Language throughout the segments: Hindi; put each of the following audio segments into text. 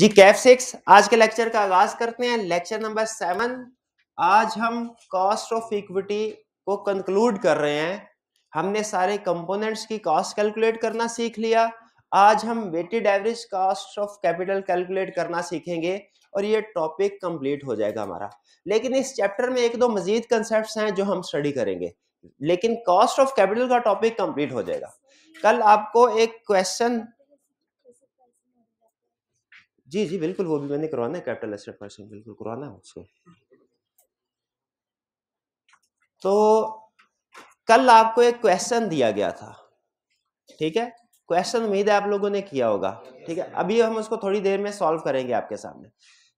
जी कैफ सिक्स आज के लेक्चर का आगाज करते हैं लेक्चर नंबर सेवन आज हम कॉस्ट ऑफ इक्विटी को कंक्लूड कर रहे हैं हमने सारे कंपोनेंट्स की कॉस्ट कैलकुलेट करना सीख लिया आज हम weighted average cost of capital calculate करना सीखेंगे और ये टॉपिक कंप्लीट हो जाएगा हमारा लेकिन इस चैप्टर में एक दो मजीद कंसेप्ट हैं जो हम स्टडी करेंगे लेकिन कॉस्ट ऑफ कैपिटल का टॉपिक कंप्लीट हो जाएगा कल आपको एक क्वेश्चन जी जी बिल्कुल वो भी मैंने करवाना है कैपिटल एसेट परसेंट बिल्कुल करवाना है उसको तो कल आपको एक क्वेश्चन दिया गया था ठीक है क्वेश्चन उम्मीद है आप लोगों ने किया होगा ठीक है अभी हम उसको थोड़ी देर में सॉल्व करेंगे आपके सामने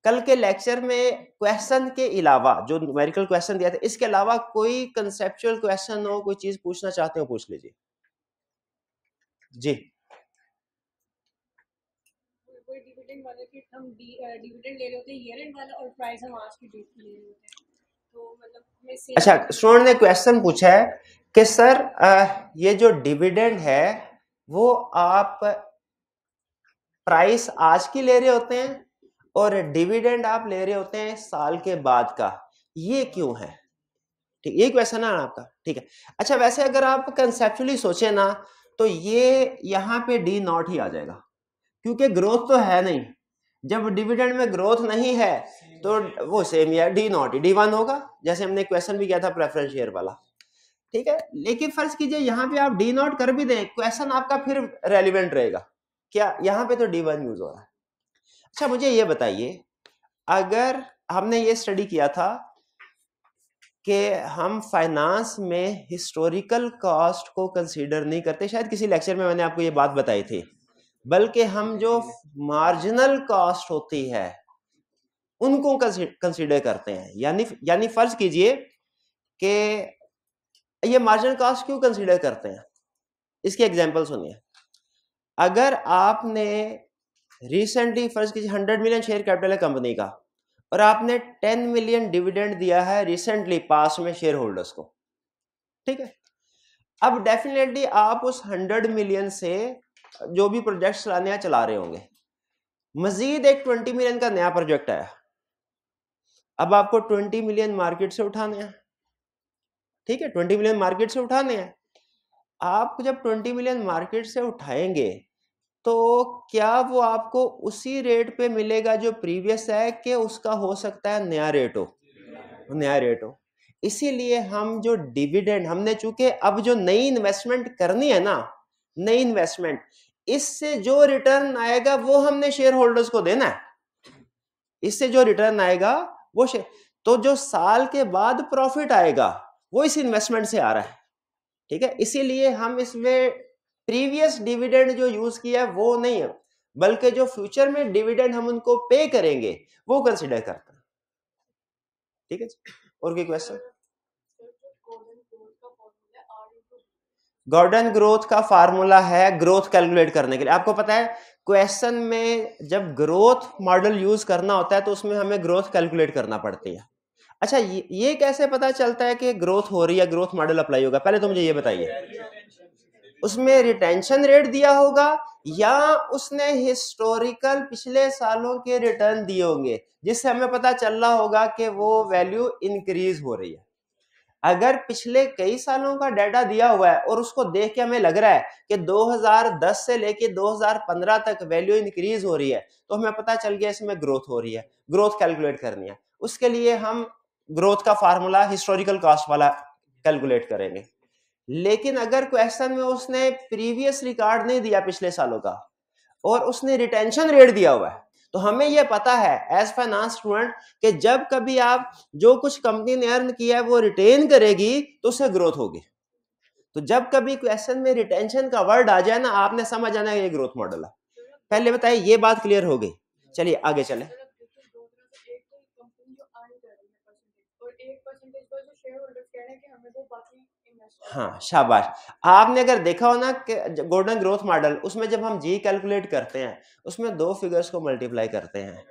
कल के लेक्चर में क्वेश्चन के अलावा जो न्यूमेरिकल क्वेश्चन दिया था इसके अलावा कोई कंसेप्चुअल क्वेश्चन हो कोई चीज पूछना चाहते हो पूछ लीजिए जी वाले हम डिविडेंड ले रहे होते हैं ईयर एंड वाला और प्राइस हम आज डेट ले रहे होते हैं तो मतलब अच्छा स्टूडेंट ने क्वेश्चन पूछा है कि सर ये जो डिविडेंड है वो आप प्राइस आज की ले रहे होते हैं और डिविडेंड आप ले रहे होते हैं साल के बाद का ये क्यों है ठीक ये क्वेश्चन है आपका ठीक है अच्छा वैसे अगर आप कंसेप्चुअली सोचे ना तो ये यहाँ पे डी नॉट ही आ जाएगा क्योंकि ग्रोथ तो है नहीं जब डिविडेंड में ग्रोथ नहीं है तो वो सेम या डी नॉट डी वन होगा जैसे हमने क्वेश्चन भी किया था प्रेफरेंस शेयर वाला ठीक है लेकिन फर्ज कीजिए यहाँ पे आप डी नॉट कर भी दें क्वेश्चन आपका फिर रेलिवेंट रहेगा क्या यहाँ पे तो डी वन यूज हो रहा है अच्छा मुझे ये बताइए अगर हमने ये स्टडी किया था कि हम फाइनेंस में हिस्टोरिकल कॉस्ट को कंसीडर नहीं करते शायद किसी लेक्चर में मैंने आपको ये बात बताई थी बल्कि हम जो मार्जिनल कॉस्ट होती है उनको कंसिडर करते हैं यानी यानी फर्ज कीजिए कि ये मार्जिनल कॉस्ट क्यों कंसिडर करते हैं इसकी एग्जांपल सुनिए अगर आपने रिसेंटली फर्ज कीजिए हंड्रेड मिलियन शेयर कैपिटल है कंपनी का और आपने टेन मिलियन डिविडेंड दिया है रिसेंटली पास में शेयर होल्डर्स को ठीक है अब डेफिनेटली आप उस हंड्रेड मिलियन से जो भी प्रोजेक्ट चलाने हैं चला रहे होंगे मजीद एक ट्वेंटी मिलियन का नया प्रोजेक्ट आया अब आपको ट्वेंटी मिलियन मार्केट से उठाने हैं ठीक है ट्वेंटी मिलियन मार्केट से उठाने हैं आप जब ट्वेंटी मिलियन मार्केट से उठाएंगे तो क्या वो आपको उसी रेट पे मिलेगा जो प्रीवियस है कि उसका हो सकता है नया रेट हो नया रेट हो इसीलिए हम जो डिविडेंड हमने चूंकि अब जो नई इन्वेस्टमेंट करनी है ना नई इन्वेस्टमेंट इससे जो रिटर्न आएगा वो हमने शेयर होल्डर्स को देना है इससे जो रिटर्न आएगा वो शेयर तो जो साल के बाद प्रॉफिट आएगा वो इस इन्वेस्टमेंट से आ रहा है ठीक है इसीलिए हम इसमें प्रीवियस डिविडेंड जो यूज किया है वो नहीं है बल्कि जो फ्यूचर में डिविडेंड हम उनको पे करेंगे वो कंसिडर करते हैं ठीक है और कोई क्वेश्चन गॉर्डन ग्रोथ का फार्मूला है ग्रोथ कैलकुलेट करने के लिए आपको पता है क्वेश्चन में जब ग्रोथ मॉडल यूज करना होता है तो उसमें हमें ग्रोथ कैलकुलेट करना पड़ती है अच्छा ये, ये कैसे पता चलता है कि ग्रोथ हो रही है ग्रोथ मॉडल अप्लाई होगा पहले तो मुझे ये बताइए उसमें रिटेंशन रेट दिया होगा या उसने हिस्टोरिकल पिछले सालों के रिटर्न दिए होंगे जिससे हमें पता चल रहा होगा कि वो वैल्यू इंक्रीज हो रही है अगर पिछले कई सालों का डाटा दिया हुआ है और उसको देख के हमें लग रहा है कि 2010 से लेके 2015 तक वैल्यू इंक्रीज हो रही है तो हमें पता चल गया इसमें ग्रोथ हो रही है ग्रोथ कैलकुलेट करनी है उसके लिए हम ग्रोथ का फार्मूला हिस्टोरिकल कॉस्ट वाला कैलकुलेट करेंगे लेकिन अगर क्वेश्चन में उसने प्रीवियस रिकॉर्ड नहीं दिया पिछले सालों का और उसने रिटेंशन रेट दिया हुआ है तो हमें यह पता है एज फाइनेंस स्टूडेंट कि जब कभी आप जो कुछ कंपनी ने अर्न किया है वो रिटेन करेगी तो उससे ग्रोथ होगी तो जब कभी क्वेश्चन में रिटेंशन का वर्ड आ जाए ना आपने समझ आना ये ग्रोथ मॉडल है पहले बताइए ये बात क्लियर हो गई चलिए आगे चले हाँ शाबाश आपने अगर देखा हो ना कि गोल्डन ग्रोथ मॉडल उसमें जब हम जी कैलकुलेट करते हैं उसमें दो फिगर्स को मल्टीप्लाई करते हैं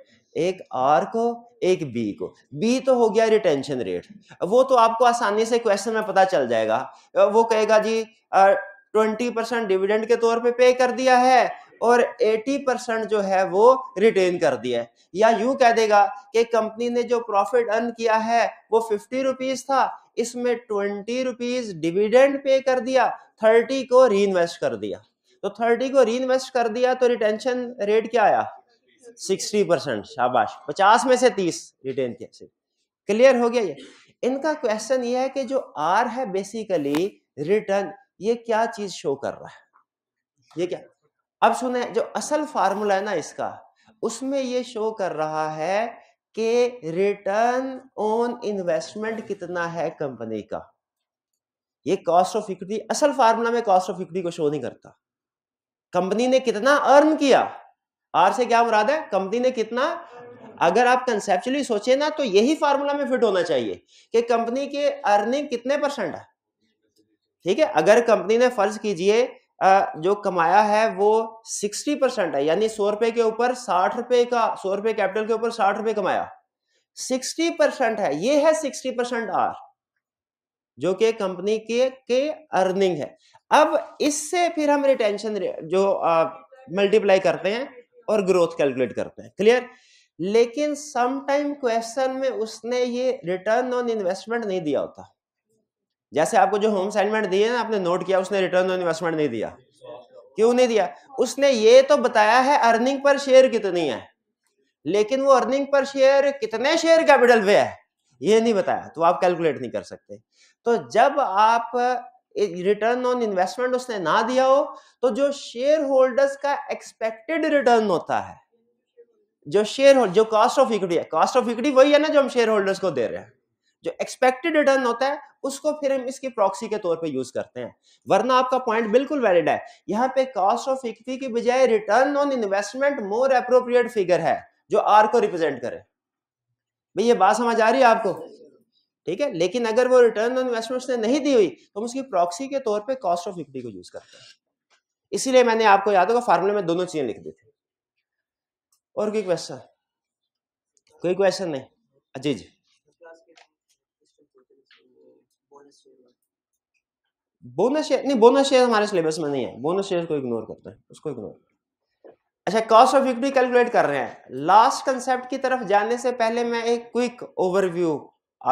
एक आर को एक बी को बी तो हो गया रिटेंशन रेट वो तो आपको आसानी से क्वेश्चन में पता चल जाएगा वो कहेगा जी ट्वेंटी परसेंट डिविडेंड के तौर पे पे कर दिया है और 80 परसेंट जो है वो रिटेन कर दिया है या यूं कह देगा कि कंपनी ने जो प्रॉफिट अर्न किया है वो फिफ्टी रुपीज था इसमें ट्वेंटी रुपीज डिविडेंड पे कर दिया थर्टी को री इन्वेस्ट कर दिया तो थर्टी को री इन्वेस्ट कर दिया तो रिटेंशन रेट क्या आया सिक्सटी परसेंट शाबाश पचास में से तीस रिटेन किया क्लियर हो गया ये इनका क्वेश्चन ये है कि जो आर है बेसिकली रिटर्न ये क्या चीज शो कर रहा है ये क्या अब सुने जो असल फार्मूला है ना इसका उसमें ये शो कर रहा है कि रिटर्न ऑन इन्वेस्टमेंट कितना है कंपनी का ये कॉस्ट ऑफ इक्विटी असल फार्मूला में कॉस्ट ऑफ इक्विटी को शो नहीं करता कंपनी ने कितना अर्न किया आर से क्या मुराद है कंपनी ने कितना अगर आप कंसेप्चुअली सोचे ना तो यही फार्मूला में फिट होना चाहिए कि कंपनी के अर्निंग कितने परसेंट है ठीक है अगर कंपनी ने फर्ज कीजिए जो कमाया है वो सिक्सटी परसेंट है यानी सौ रुपए के ऊपर साठ रुपए का सौ रुपए कैपिटल के ऊपर साठ रुपए कमाया सिक्सटी परसेंट है ये है सिक्सटी परसेंट आर जो कि कंपनी के के अर्निंग है अब इससे फिर हम रिटेंशन जो मल्टीप्लाई करते हैं और ग्रोथ कैलकुलेट करते हैं क्लियर लेकिन समटाइम क्वेश्चन में उसने ये रिटर्न ऑन इन्वेस्टमेंट नहीं दिया होता जैसे आपको जो होम असाइनमेंट दिए ना आपने नोट किया उसने रिटर्न ऑन इन्वेस्टमेंट नहीं दिया क्यों नहीं दिया उसने ये तो बताया है अर्निंग पर शेयर कितनी है लेकिन वो अर्निंग पर शेयर कितने शेयर कैपिटल पे है ये नहीं बताया तो आप कैलकुलेट नहीं कर सकते तो जब आप रिटर्न ऑन इन्वेस्टमेंट उसने ना दिया हो तो जो शेयर होल्डर्स का एक्सपेक्टेड रिटर्न होता है जो शेयर होल्ड जो कॉस्ट ऑफ इक्विटी है कॉस्ट ऑफ इक्विटी वही है ना जो हम शेयर होल्डर्स को दे रहे हैं जो एक्सपेक्टेड रिटर्न होता है उसको फिर हम इसकी प्रॉक्सी के तौर पे यूज करते हैं वरना आपका पॉइंट बिल्कुल वैलिड है यहाँ पे कॉस्ट ऑफ इक्विटी के बजाय return on investment more appropriate figure है जो आर को रिप्रेजेंट करे भाई ये बात समझ आ रही है आपको ठीक है लेकिन अगर वो रिटर्न ऑन इन्वेस्टमेंट ने नहीं दी हुई तो हम उसकी प्रॉक्सी के तौर पर कॉस्ट ऑफ इक्विटी को यूज करते हैं इसीलिए मैंने आपको याद होगा फार्मूले में दोनों चीजें लिख दी थी और कोई क्वेश्चन कोई क्वेश्चन नहीं जी जी बोनस शेयर नहीं बोनस शेयर हमारे सिलेबस में नहीं है बोनस शेयर को इग्नोर करते हैं उसको इग्नोर अच्छा कॉस्ट ऑफ इक्विटी कैलकुलेट कर रहे हैं लास्ट कंसेप्ट की तरफ जाने से पहले मैं एक क्विक ओवरव्यू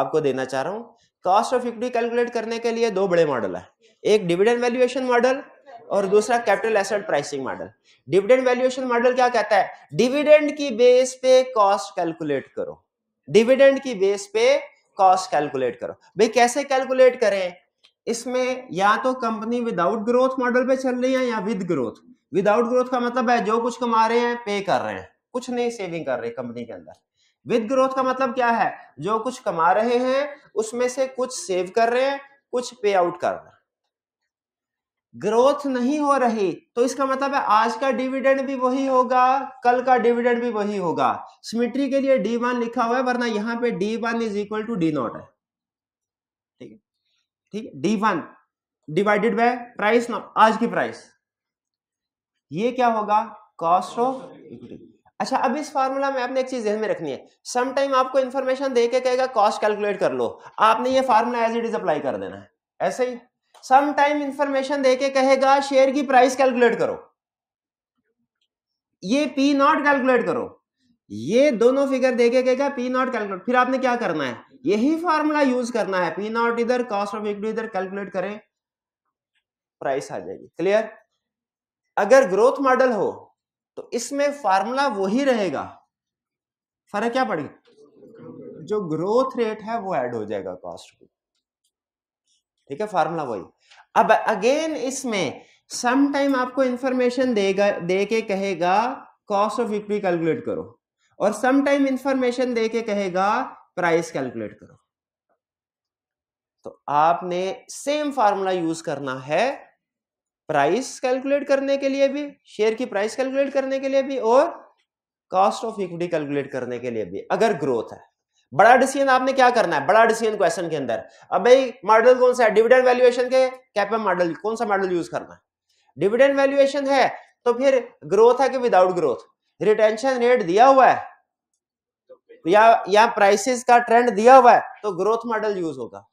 आपको देना चाह रहा हूँ कॉस्ट ऑफ इक्विटी कैलकुलेट करने के लिए दो बड़े मॉडल है एक डिविडेंड वैल्यूएशन मॉडल और दूसरा capital asset pricing model dividend valuation model क्या कहता है डिविडेंड की बेस पे कॉस्ट कैलकुलेट करो डिविडेंड की बेस पे कॉस्ट कैलकुलेट करो भाई कैसे कैलकुलेट करें इसमें या तो कंपनी विदाउट ग्रोथ मॉडल पे चल रही है या विद ग्रोथ विदाउट ग्रोथ का मतलब है जो कुछ कमा रहे हैं पे कर रहे हैं कुछ नहीं सेविंग कर रहे कंपनी के अंदर विद ग्रोथ का मतलब क्या है जो कुछ कमा रहे हैं उसमें से कुछ सेव कर रहे हैं कुछ पे आउट कर रहे हैं ग्रोथ नहीं हो रही तो इसका मतलब है आज का डिविडेंड भी वही होगा कल का डिविडेंड भी वही होगा सिमिट्री के लिए डी वन लिखा हुआ है वरना यहाँ पे D one is equal to D naught है ठीक है D one divided by price ना आज की प्राइस ये क्या होगा कॉस्ट ऑफ इक्विटी अच्छा अब इस फार्मूला में आपने एक चीज ध्यान में रखनी है समटाइम आपको इन्फॉर्मेशन दे के कहेगा कॉस्ट कैलकुलेट कर लो आपने ये formula as it is apply कर देना है ऐसे ही समटाइम इंफॉर्मेशन दे के कहेगा शेयर की प्राइस कैलकुलेट करो ये पी नॉट कैलकुलेट करो ये दोनों फिगर देके कहेगा पी नॉट कैलकुलेट फिर आपने क्या करना है यही फार्मूला यूज करना है पी नॉट इधर कॉस्ट ऑफ इक्विटी इधर कैलकुलेट करें प्राइस आ जाएगी क्लियर अगर ग्रोथ मॉडल हो तो इसमें फार्मूला वही रहेगा फर्क क्या पड़ेगा जो ग्रोथ रेट है वो ऐड हो जाएगा कॉस्ट को ठीक है फार्मूला वही अब अगेन इसमें सम टाइम आपको इंफॉर्मेशन देगा दे के कहेगा कॉस्ट ऑफ इक्विटी कैलकुलेट करो और सम टाइम इंफॉर्मेशन दे के कहेगा प्राइस कैलकुलेट करो तो आपने सेम फार्मूला यूज करना है प्राइस कैलकुलेट करने के लिए भी शेयर की प्राइस कैलकुलेट करने के लिए भी और कॉस्ट ऑफ इक्विटी कैलकुलेट करने के लिए भी अगर ग्रोथ है बड़ा डिसीजन आपने क्या करना है बड़ा डिसीजन क्वेश्चन के अंदर अब भाई मॉडल कौन सा है डिविडेंड वैल्यूएशन के कैपे मॉडल कौन सा मॉडल यूज करना है डिविडेंड वैल्यूएशन है तो फिर ग्रोथ है कि विदाउट ग्रोथ रिटेंशन रेट दिया हुआ है तो या या प्राइसेस का ट्रेंड दिया हुआ है तो ग्रोथ मॉडल यूज होगा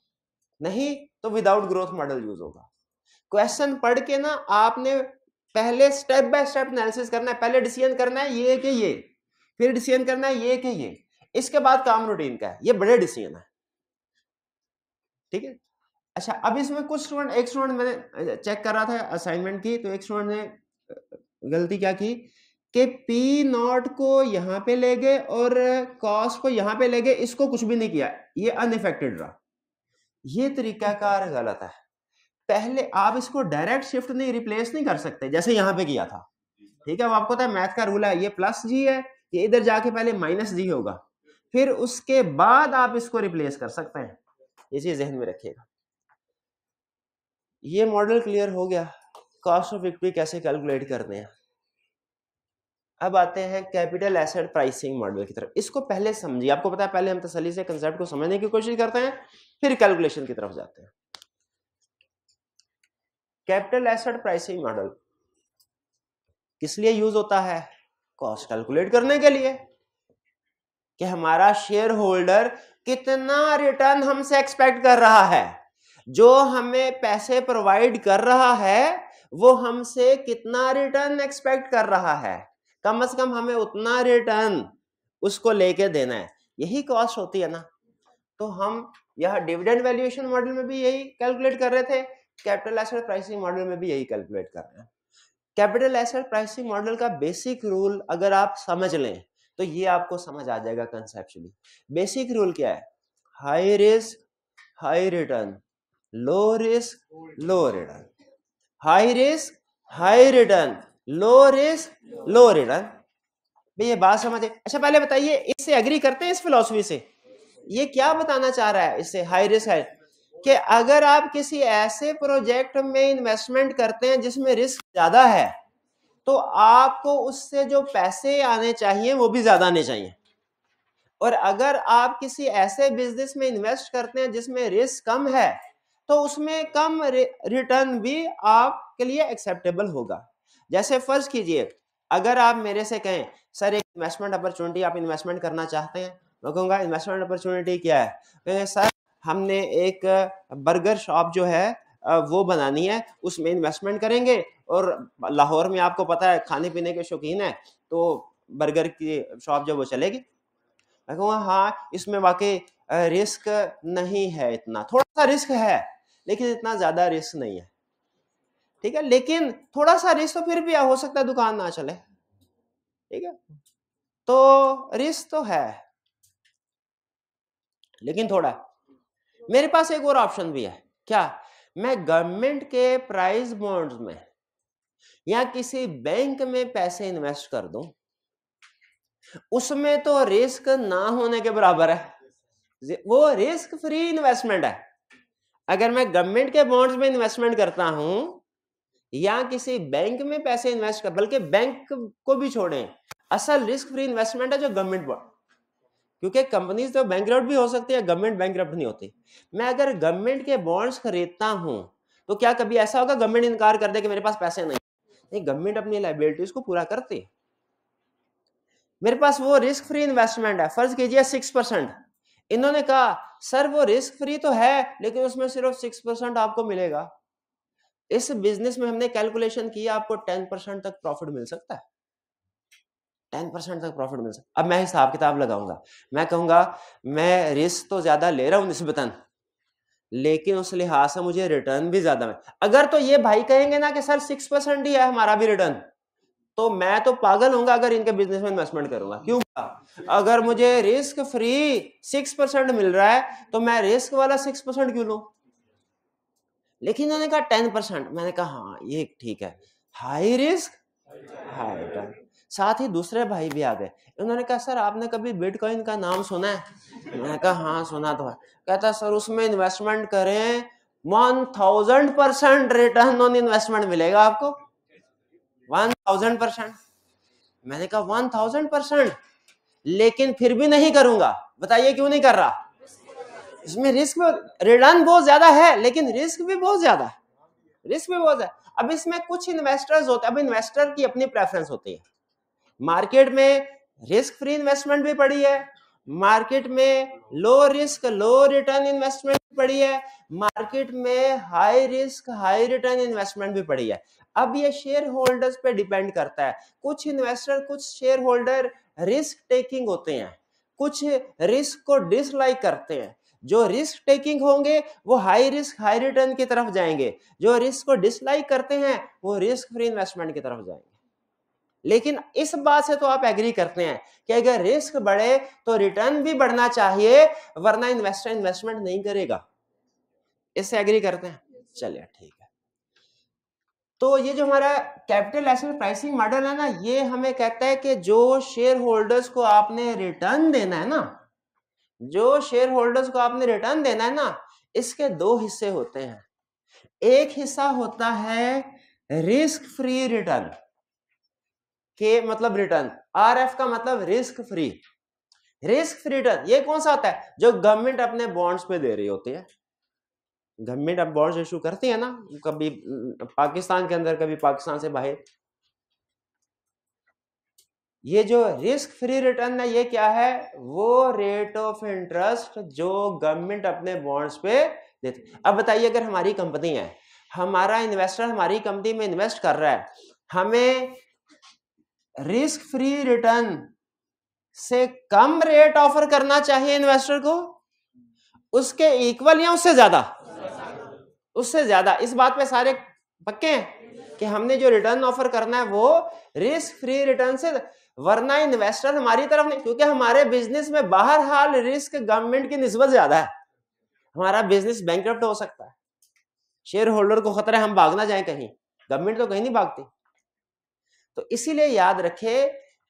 नहीं तो विदाउट ग्रोथ मॉडल यूज होगा क्वेश्चन पढ़ के ना आपने पहले स्टेप बाय स्टेप एनालिसिस करना है पहले डिसीजन करना है ये कि ये फिर डिसीजन करना है ये कि ये इसके बाद काम रूटीन का है ये बड़े डिसीजन है ठीक है अच्छा अब इसमें कुछ स्टूडेंट एक स्टूडेंट मैंने चेक कर रहा था असाइनमेंट की तो एक स्टूडेंट ने गलती क्या की कि पी नॉट को यहां पे ले गए और कॉस को यहां पे ले गए इसको कुछ भी नहीं किया ये अनइफेक्टेड रहा ये तरीकाकार गलत है पहले आप इसको डायरेक्ट शिफ्ट नहीं रिप्लेस नहीं कर सकते जैसे यहां पे किया था ठीक है अब आपको पता है मैथ का रूल है ये प्लस जी है ये इधर जाके पहले माइनस जी होगा फिर उसके बाद आप इसको रिप्लेस कर सकते हैं ये चीज जहन में रखिएगा ये मॉडल क्लियर हो गया कॉस्ट ऑफ इक्विटी कैसे कैलकुलेट करते हैं अब आते हैं कैपिटल एसेट प्राइसिंग मॉडल की तरफ इसको पहले समझिए आपको पता है पहले हम तसली से कंसेप्ट को समझने की कोशिश करते हैं फिर कैलकुलेशन की तरफ जाते हैं कैपिटल एसेट प्राइसिंग मॉडल किस लिए यूज होता है कॉस्ट कैलकुलेट करने के लिए कि हमारा शेयर होल्डर कितना रिटर्न हमसे एक्सपेक्ट कर रहा है जो हमें पैसे प्रोवाइड कर रहा है वो हमसे कितना रिटर्न एक्सपेक्ट कर रहा है कम से कम हमें उतना रिटर्न उसको लेके देना है यही कॉस्ट होती है ना तो हम यह डिविडेंड वैल्यूएशन मॉडल में भी यही कैलकुलेट कर रहे थे कैपिटल एसेट प्राइसिंग मॉडल में भी यही कैलकुलेट कर रहे हैं कैपिटल एसेट प्राइसिंग मॉडल का बेसिक रूल अगर आप समझ लें तो ये आपको समझ आ जाएगा कंसेप्चुअली बेसिक रूल क्या है high risk high return low risk low return high risk high return lower is lower return भाई ये बात समझे अच्छा पहले बताइए इससे एग्री करते हैं इस फिलोसफी से ये क्या बताना चाह रहा है इससे हाई रिस्क है कि अगर आप किसी ऐसे प्रोजेक्ट में इन्वेस्टमेंट करते हैं जिसमें रिस्क ज्यादा है तो आपको उससे जो पैसे आने चाहिए वो भी ज्यादा आने चाहिए और अगर आप किसी ऐसे बिजनेस में इन्वेस्ट करते हैं जिसमें रिस्क कम है तो उसमें कम रिटर्न भी आपके लिए एक्सेप्टेबल होगा जैसे फर्ज कीजिए अगर आप मेरे से कहें सर एक इन्वेस्टमेंट अपॉर्चुनिटी आप इन्वेस्टमेंट करना चाहते हैं मैं कहूँगा इन्वेस्टमेंट अपॉर्चुनिटी क्या है कहेंगे सर हमने एक बर्गर शॉप जो है वो बनानी है उसमें इन्वेस्टमेंट करेंगे और लाहौर में आपको पता है खाने पीने के शौकीन है तो बर्गर की शॉप जो वो चलेगी मैं कहूँगा हाँ इसमें वाकई रिस्क नहीं है इतना थोड़ा सा रिस्क है लेकिन इतना ज़्यादा रिस्क नहीं है ठीक है लेकिन थोड़ा सा रिस्क तो फिर भी हो सकता है दुकान ना चले ठीक है तो रिस्क तो है लेकिन थोड़ा मेरे पास एक और ऑप्शन भी है क्या मैं गवर्नमेंट के प्राइस बॉन्ड्स में या किसी बैंक में पैसे इन्वेस्ट कर दूं उसमें तो रिस्क ना होने के बराबर है वो रिस्क फ्री इन्वेस्टमेंट है अगर मैं गवर्नमेंट के बॉन्ड्स में इन्वेस्टमेंट करता हूं या किसी बैंक में पैसे इन्वेस्ट कर बल्कि बैंक को भी छोड़े असल रिस्क फ्री इन्वेस्टमेंट है जो गवर्नमेंट बॉन्ड क्योंकि कंपनीज तो बैंक भी हो सकती है गवर्नमेंट बैंक नहीं होती मैं अगर गवर्नमेंट के बॉन्ड्स खरीदता हूँ तो क्या कभी ऐसा होगा गवर्नमेंट इनकार कर दे कि मेरे पास पैसे नहीं नहीं गवर्नमेंट अपनी लाइबिलिटीज को पूरा करती है मेरे पास वो रिस्क फ्री इन्वेस्टमेंट है फर्ज कीजिए सिक्स परसेंट इन्होंने कहा सर वो रिस्क फ्री तो है लेकिन उसमें सिर्फ सिक्स परसेंट आपको मिलेगा इस बिजनेस में हमने कैलकुलेशन किया आपको टेन परसेंट तक प्रॉफिट मिल सकता है टेन परसेंट तक प्रॉफिट मिल सकता अब मैं हिसाब किताब लगाऊंगा मैं कहूंगा मैं रिस्क तो ज्यादा ले रहा हूं निस्बतन लेकिन उस लिहाज से मुझे रिटर्न भी ज्यादा मिल अगर तो ये भाई कहेंगे ना कि सर सिक्स परसेंट ही है हमारा भी रिटर्न तो मैं तो पागल हूंगा अगर इनके बिजनेस में इन्वेस्टमेंट करूंगा क्यों अगर मुझे रिस्क फ्री सिक्स परसेंट मिल रहा है तो मैं रिस्क वाला सिक्स परसेंट क्यों लू लेकिन उन्होंने कहा टेन परसेंट मैंने कहा हाँ ये ठीक है हाई रिस्क हाई रिटर्न साथ ही दूसरे भाई भी आ गए उन्होंने कहा सर आपने कभी बिटकॉइन का नाम सुना है मैंने कहा हाँ सुना तो है कहता सर उसमें इन्वेस्टमेंट करें one thousand percent return on investment मिलेगा आपको वन थाउजेंड परसेंट मैंने कहा वन थाउजेंड परसेंट लेकिन फिर भी नहीं करूंगा बताइए क्यों नहीं कर रहा इसमें रिस्क रिटर्न बहुत ज्यादा है लेकिन रिस्क भी बहुत ज्यादा है रिस्क भी बहुत ज्यादा अब इसमें कुछ इन्वेस्टर्स होते हैं अब इन्वेस्टर की अपनी प्रेफरेंस होती है मार्केट में रिस्क फ्री इन्वेस्टमेंट भी पड़ी है मार्केट में low risk low return investment भी पड़ी है मार्केट में high risk high return investment भी पड़ी है अब ये शेयर होल्डर्स पे डिपेंड करता है कुछ इन्वेस्टर कुछ शेयर होल्डर रिस्क टेकिंग होते हैं कुछ रिस्क को डिसलाइक करते हैं जो रिस्क टेकिंग होंगे वो हाई रिस्क हाई रिटर्न की तरफ जाएंगे जो रिस्क को डिसलाइक करते हैं वो रिस्क फ्री इन्वेस्टमेंट की तरफ जाएंगे लेकिन इस बात से तो आप एग्री करते हैं कि अगर रिस्क बढ़े तो रिटर्न भी बढ़ना चाहिए वरना इन्वेस्टर इन्वेस्टमेंट नहीं करेगा इससे एग्री करते हैं चलिए ठीक है तो ये जो हमारा कैपिटल एसेट प्राइसिंग मॉडल है ना ये हमें कहता है कि जो शेयर होल्डर्स को आपने रिटर्न देना है ना जो शेयर होल्डर्स को आपने रिटर्न देना है ना इसके दो हिस्से होते हैं एक हिस्सा होता है रिस्क फ्री रिटर्न के मतलब रिटर्न आर एफ का मतलब risk free risk free return ये कौन सा होता है जो गवर्नमेंट अपने बॉन्ड्स पे दे रही होती है गवर्नमेंट अब बॉन्ड्स इशू करती है ना कभी पाकिस्तान के अंदर कभी पाकिस्तान से बाहर ये जो रिस्क फ्री रिटर्न है ये क्या है वो रेट ऑफ इंटरेस्ट जो गवर्नमेंट अपने बॉन्ड्स पे देती अब बताइए अगर हमारी कंपनी है हमारा इन्वेस्टर हमारी कंपनी में इन्वेस्ट कर रहा है हमें रिस्क फ्री रिटर्न से कम रेट ऑफर करना चाहिए इन्वेस्टर को उसके इक्वल या उससे ज्यादा उससे ज्यादा इस बात पे सारे पक्के हैं कि हमने जो रिटर्न ऑफर करना है वो रिस्क फ्री रिटर्न से वरना इन्वेस्टर हमारी तरफ नहीं क्योंकि हमारे बिजनेस में बाहर हाल रिस्क गवर्नमेंट की नस्बत ज्यादा है हमारा बिजनेस बैंक हो सकता है शेयर होल्डर को खतरा है हम भागना जाए कहीं गवर्नमेंट तो कहीं नहीं भागती तो इसीलिए याद रखे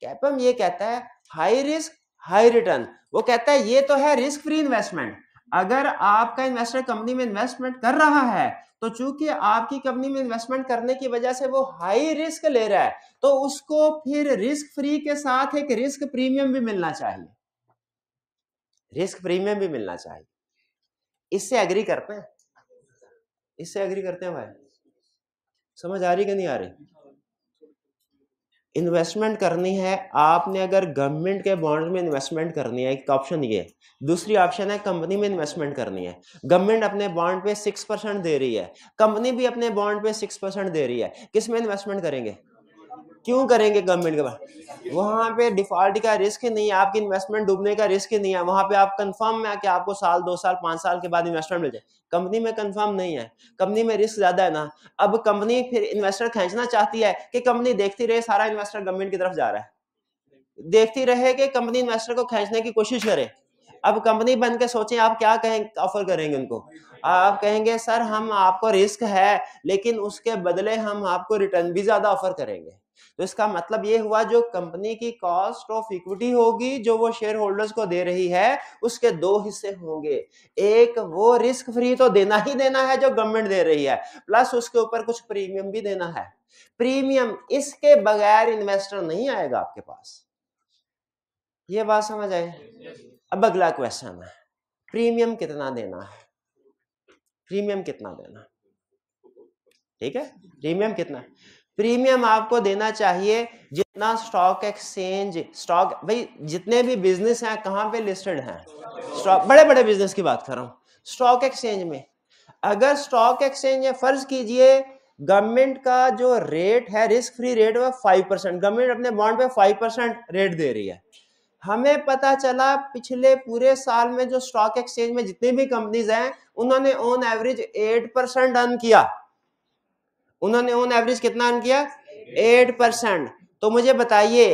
कैपम ये कहता है हाई रिस्क हाई रिटर्न वो कहता है ये तो है रिस्क फ्री इन्वेस्टमेंट अगर आपका इन्वेस्टर कंपनी में इन्वेस्टमेंट कर रहा है तो चूंकि आपकी कंपनी में इन्वेस्टमेंट करने की वजह से वो हाई रिस्क ले रहा है तो उसको फिर रिस्क फ्री के साथ एक रिस्क प्रीमियम भी मिलना चाहिए रिस्क प्रीमियम भी मिलना चाहिए इससे एग्री करते हैं इससे एग्री करते हैं भाई समझ आ रही कि नहीं आ रही इन्वेस्टमेंट करनी है आपने अगर गवर्नमेंट के बॉन्ड में इन्वेस्टमेंट करनी है एक ऑप्शन ये दूसरी ऑप्शन है कंपनी में इन्वेस्टमेंट करनी है गवर्नमेंट अपने बॉन्ड पे सिक्स परसेंट दे रही है कंपनी भी अपने बॉन्ड पे सिक्स परसेंट दे रही है किस में इन्वेस्टमेंट करेंगे क्यों करेंगे गवर्नमेंट के पास वहां पे डिफॉल्ट का रिस्क नहीं है आपकी इन्वेस्टमेंट डूबने का रिस्क नहीं है वहां पे आप कंफर्म है कि आपको साल दो साल पांच साल के बाद इन्वेस्टमेंट मिल जाए कंपनी में कंफर्म नहीं है कंपनी में रिस्क ज़्यादा है ना अब कंपनी फिर इन्वेस्टर खींचना चाहती है कि कंपनी देखती रहे सारा इन्वेस्टर गवर्नमेंट की तरफ जा रहा है देखती रहे कि कंपनी इन्वेस्टर को खींचने की कोशिश करे अब कंपनी बन के सोचे आप क्या कहें ऑफर करेंगे उनको आप कहेंगे सर हम आपको रिस्क है लेकिन उसके बदले हम आपको रिटर्न भी ज़्यादा ऑफर करेंगे तो इसका मतलब ये हुआ जो कंपनी की कॉस्ट ऑफ इक्विटी होगी जो वो शेयर होल्डर्स को दे रही है उसके दो हिस्से होंगे एक वो रिस्क फ्री तो देना ही देना है जो गवर्नमेंट दे रही है प्लस उसके ऊपर कुछ प्रीमियम भी देना है प्रीमियम इसके बगैर इन्वेस्टर नहीं आएगा आपके पास ये बात समझ आई अब अगला क्वेश्चन है प्रीमियम कितना देना है प्रीमियम कितना देना ठीक है प्रीमियम कितना है? प्रीमियम आपको देना चाहिए जितना स्टॉक एक्सचेंज स्टॉक भाई जितने भी बिजनेस हैं कहाँ पे लिस्टेड हैं स्टॉक बड़े बड़े बिजनेस की बात कर रहा हूँ स्टॉक एक्सचेंज में अगर स्टॉक एक्सचेंज में फर्ज कीजिए गवर्नमेंट का जो रेट है रिस्क फ्री रेट वह फाइव परसेंट गवर्नमेंट अपने बॉन्ड पे फाइव परसेंट रेट दे रही है हमें पता चला पिछले पूरे साल में जो स्टॉक एक्सचेंज में जितनी भी कंपनीज हैं उन्होंने on average eight percent earn किया उन्होंने ऑन एवरेज कितना अर्न किया एट परसेंट तो मुझे बताइए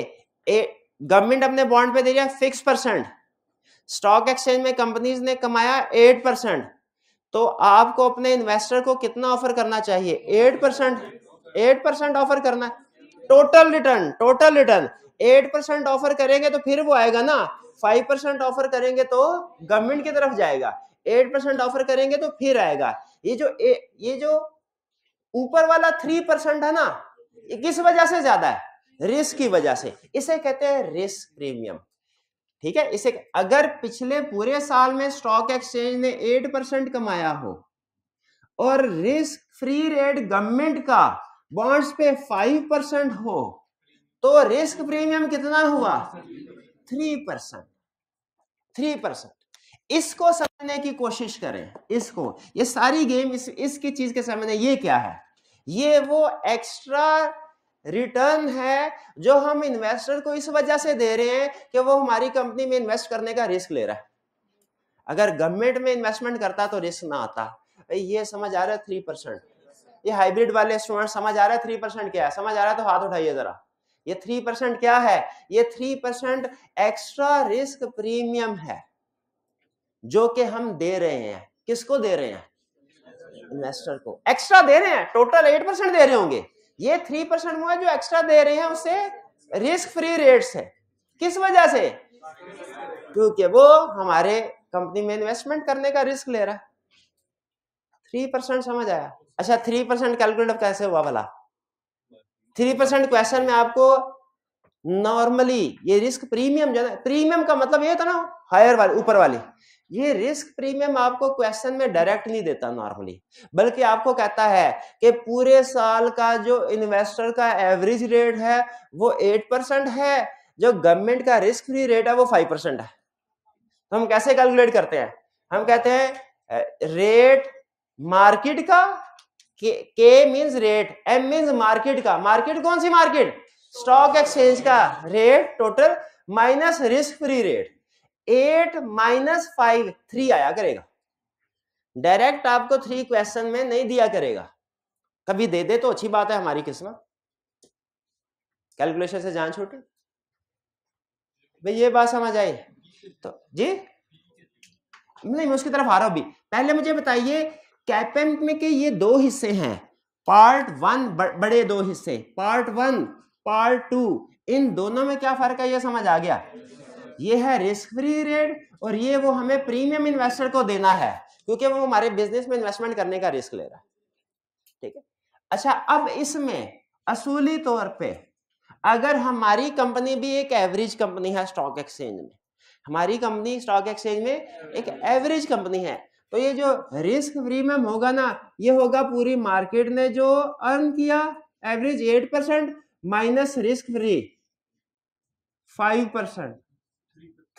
गवर्नमेंट अपने बॉन्ड पे दे रहा है फिक्स परसेंट स्टॉक एक्सचेंज में कंपनीज ने कमाया एट परसेंट तो आपको अपने इन्वेस्टर को कितना ऑफर करना चाहिए eight percent eight percent offer करना total return total return eight percent offer करेंगे तो फिर वो आएगा ना फाइव परसेंट ऑफर करेंगे तो गवर्नमेंट की तरफ जाएगा एट परसेंट ऑफर करेंगे तो फिर आएगा ये जो ए, ये जो ऊपर वाला थ्री परसेंट है ना ये किस वजह से ज्यादा है रिस्क की वजह से इसे कहते हैं रिस्क प्रीमियम ठीक है इसे अगर पिछले पूरे साल में स्टॉक एक्सचेंज ने एट परसेंट कमाया हो और रिस्क फ्री रेट गवर्नमेंट का बॉन्ड्स पे फाइव परसेंट हो तो रिस्क प्रीमियम कितना हुआ थ्री परसेंट थ्री परसेंट इसको समझने की कोशिश करें इसको ये सारी गेम इस इसकी चीज के समझने ये क्या है ये वो एक्स्ट्रा रिटर्न है जो हम इन्वेस्टर को इस वजह से दे रहे हैं कि वो हमारी कंपनी में इन्वेस्ट करने का रिस्क ले रहा है अगर गवर्नमेंट में इन्वेस्टमेंट करता तो रिस्क ना आता ये समझ आ रहा है थ्री परसेंट ये हाइब्रिड वाले स्टूडेंट समझ आ रहा है थ्री परसेंट क्या है समझ आ रहा है तो हाथ उठाइए जरा ये थ्री परसेंट क्या है ये three percent extra risk premium है जो कि हम दे रहे हैं किसको दे रहे हैं इन्वेस्टर को एक्स्ट्रा दे रहे हैं टोटल एट परसेंट दे रहे होंगे ये थ्री परसेंट हुआ जो एक्स्ट्रा दे रहे हैं उससे रिस्क फ्री रेट्स है किस वजह से क्योंकि वो हमारे कंपनी में इन्वेस्टमेंट करने का रिस्क ले रहा है थ्री परसेंट समझ आया अच्छा थ्री परसेंट कैलकुलेट कैसे हुआ भला थ्री परसेंट क्वेश्चन में आपको नॉर्मली ये रिस्क प्रीमियम जो प्रीमियम का मतलब ये था तो ना हायर वाली ऊपर वाली ये रिस्क प्रीमियम आपको क्वेश्चन में डायरेक्ट नहीं देता नॉर्मली बल्कि आपको कहता है कि पूरे साल का जो इन्वेस्टर का एवरेज रेट है वो एट परसेंट है जो गवर्नमेंट का रिस्क फ्री रेट है वो फाइव परसेंट है तो हम कैसे कैलकुलेट करते हैं हम कहते हैं रेट मार्केट का के, K means rate M means market का मार्केट कौन सी मार्केट स्टॉक एक्सचेंज का rate total minus risk free rate eight minus five three आया करेगा डायरेक्ट आपको थ्री क्वेश्चन में नहीं दिया करेगा कभी दे दे तो अच्छी बात है हमारी किस्मत कैलकुलेशन से जान छोटे भाई ये बात समझ आई तो जी नहीं मैं उसकी तरफ आ रहा हूं भी पहले मुझे बताइए कैपेम में के ये दो हिस्से हैं पार्ट वन बड़े दो हिस्से पार्ट वन पार्ट टू इन दोनों में क्या फर्क है ये समझ आ गया ये है रिस्क फ्री रेट और ये वो हमें प्रीमियम इन्वेस्टर को देना है क्योंकि वो हमारे बिजनेस में इन्वेस्टमेंट करने का रिस्क ले रहा है ठीक है अच्छा अब इसमें असूली तौर पे अगर हमारी कंपनी भी एक एवरेज कंपनी है स्टॉक एक्सचेंज में हमारी कंपनी स्टॉक एक्सचेंज में एक एवरेज कंपनी है तो ये जो रिस्क फ्री में होगा ना ये होगा पूरी मार्केट ने जो अर्न किया average eight percent minus risk free five percent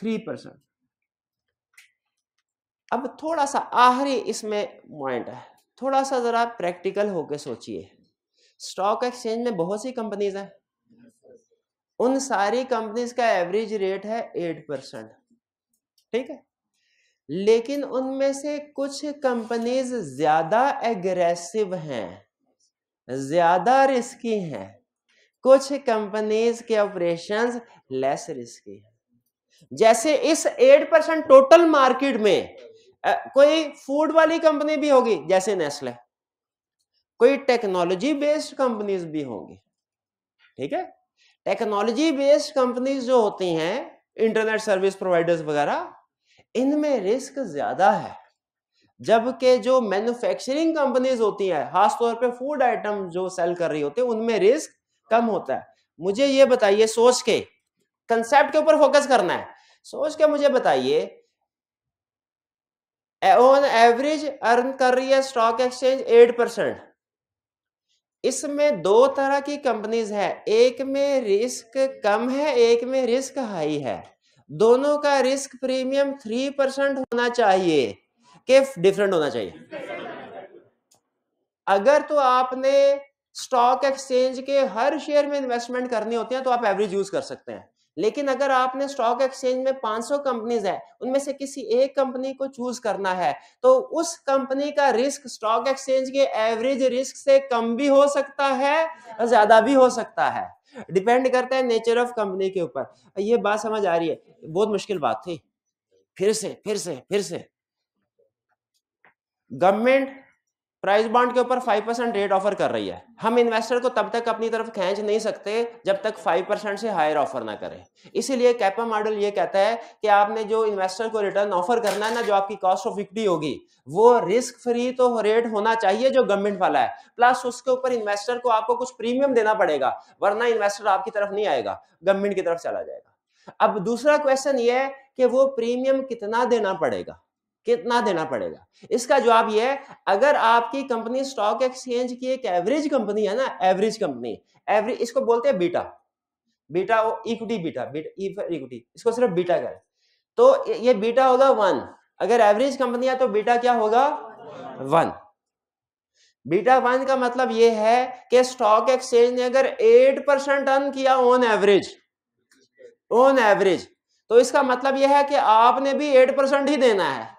three percent अब थोड़ा सा आखिरी इसमें पॉइंट है थोड़ा सा ज़रा प्रैक्टिकल होके सोचिए स्टॉक एक्सचेंज में बहुत सी कंपनीज हैं उन सारी कंपनीज का एवरेज रेट है एट परसेंट ठीक है लेकिन उनमें से कुछ कंपनीज ज़्यादा एग्रेसिव हैं ज़्यादा रिस्की हैं कुछ कंपनीज के ऑपरेशंस लेस रिस्की हैं जैसे इस एट परसेंट टोटल मार्केट में कोई फूड वाली कंपनी भी होगी जैसे नेस्ले कोई टेक्नोलॉजी बेस्ड कंपनीज भी होंगी ठीक है टेक्नोलॉजी बेस्ड कंपनीज जो होती हैं इंटरनेट सर्विस प्रोवाइडर्स वगैरह इनमें रिस्क ज्यादा है जबकि जो मैन्युफैक्चरिंग कंपनीज होती हैं खासतौर पे फूड आइटम जो सेल कर रही होती है उनमें रिस्क कम होता है मुझे ये बताइए सोच के कंसेप्ट के ऊपर फोकस करना है सोच के मुझे बताइए ऑन एवरेज अर्न कर रही है स्टॉक एक्सचेंज एट परसेंट इसमें दो तरह की कंपनीज है एक में रिस्क कम है एक में रिस्क हाई है दोनों का रिस्क प्रीमियम थ्री परसेंट होना चाहिए के डिफरेंट होना चाहिए अगर तो आपने स्टॉक एक्सचेंज के हर शेयर में इन्वेस्टमेंट करनी होती है तो आप एवरेज यूज कर सकते हैं लेकिन अगर आपने स्टॉक एक्सचेंज में 500 कंपनीज है उनमें से किसी एक कंपनी को चूज करना है तो उस कंपनी का रिस्क स्टॉक एक्सचेंज के एवरेज रिस्क से कम भी हो सकता है और ज्यादा भी हो सकता है डिपेंड करता है नेचर ऑफ कंपनी के ऊपर ये बात समझ आ रही है बहुत मुश्किल बात थी फिर से फिर से फिर से गवर्नमेंट प्राइस बॉन्ड के ऊपर 5 परसेंट रेट ऑफर कर रही है हम इन्वेस्टर को तब तक अपनी तरफ खींच नहीं सकते जब तक 5 परसेंट से हायर ऑफर ना करें इसीलिए कैपा मॉडल ये कहता है कि आपने जो इन्वेस्टर को रिटर्न ऑफर करना है ना जो आपकी कॉस्ट ऑफ इक्विटी होगी वो रिस्क फ्री तो रेट होना चाहिए जो गवर्नमेंट वाला है प्लस उसके ऊपर इन्वेस्टर को आपको कुछ प्रीमियम देना पड़ेगा वरना इन्वेस्टर आपकी तरफ नहीं आएगा गवर्नमेंट की तरफ चला जाएगा अब दूसरा क्वेश्चन ये है कि वो प्रीमियम कितना देना पड़ेगा कितना देना पड़ेगा इसका जवाब यह है अगर आपकी कंपनी स्टॉक एक्सचेंज की एक एवरेज कंपनी है ना एवरेज कंपनी एवरेज इसको बोलते हैं beta beta equity beta equity इसको सिर्फ बीटा कर तो ये बीटा होगा वन अगर एवरेज कंपनी है तो बीटा क्या होगा वन बीटा वन का मतलब ये है कि स्टॉक एक्सचेंज ने अगर एट परसेंट अर्न किया ऑन एवरेज ऑन एवरेज तो इसका मतलब यह है कि आपने भी एट परसेंट ही देना है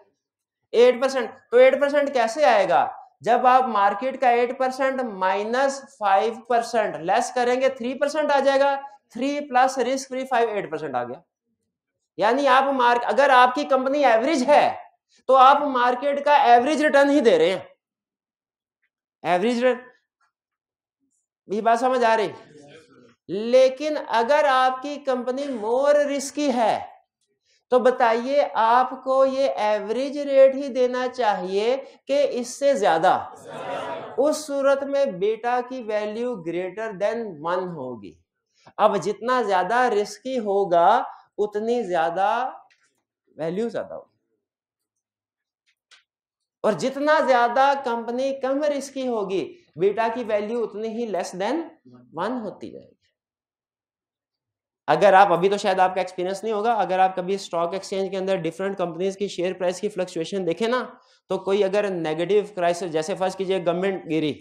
एट परसेंट तो एट परसेंट कैसे आएगा जब आप मार्केट का eight percent minus five percent less करेंगे थ्री परसेंट आ जाएगा three plus risk free five eight percent आ गया यानी आप मार्क अगर आपकी कंपनी एवरेज है तो आप मार्केट का एवरेज रिटर्न ही दे रहे हैं एवरेज ये बात समझ आ रही लेकिन अगर आपकी कंपनी मोर रिस्की है तो बताइए आपको ये एवरेज रेट ही देना चाहिए कि इससे ज़्यादा उस सूरत में बेटा की वैल्यू ग्रेटर देन वन होगी अब जितना ज़्यादा रिस्की होगा उतनी ज़्यादा वैल्यू ज़्यादा होगी और जितना ज्यादा कंपनी कम रिस्की होगी बेटा की वैल्यू उतनी ही लेस देन वन होती जाएगी अगर आप अभी तो शायद आपका एक्सपीरियंस नहीं होगा अगर आप कभी स्टॉक एक्सचेंज के अंदर डिफरेंट कंपनीज की शेयर प्राइस की फ्लक्चुएशन देखे ना तो कोई अगर नेगेटिव क्राइसिस जैसे फर्स्ट कीजिए गवर्नमेंट गिरी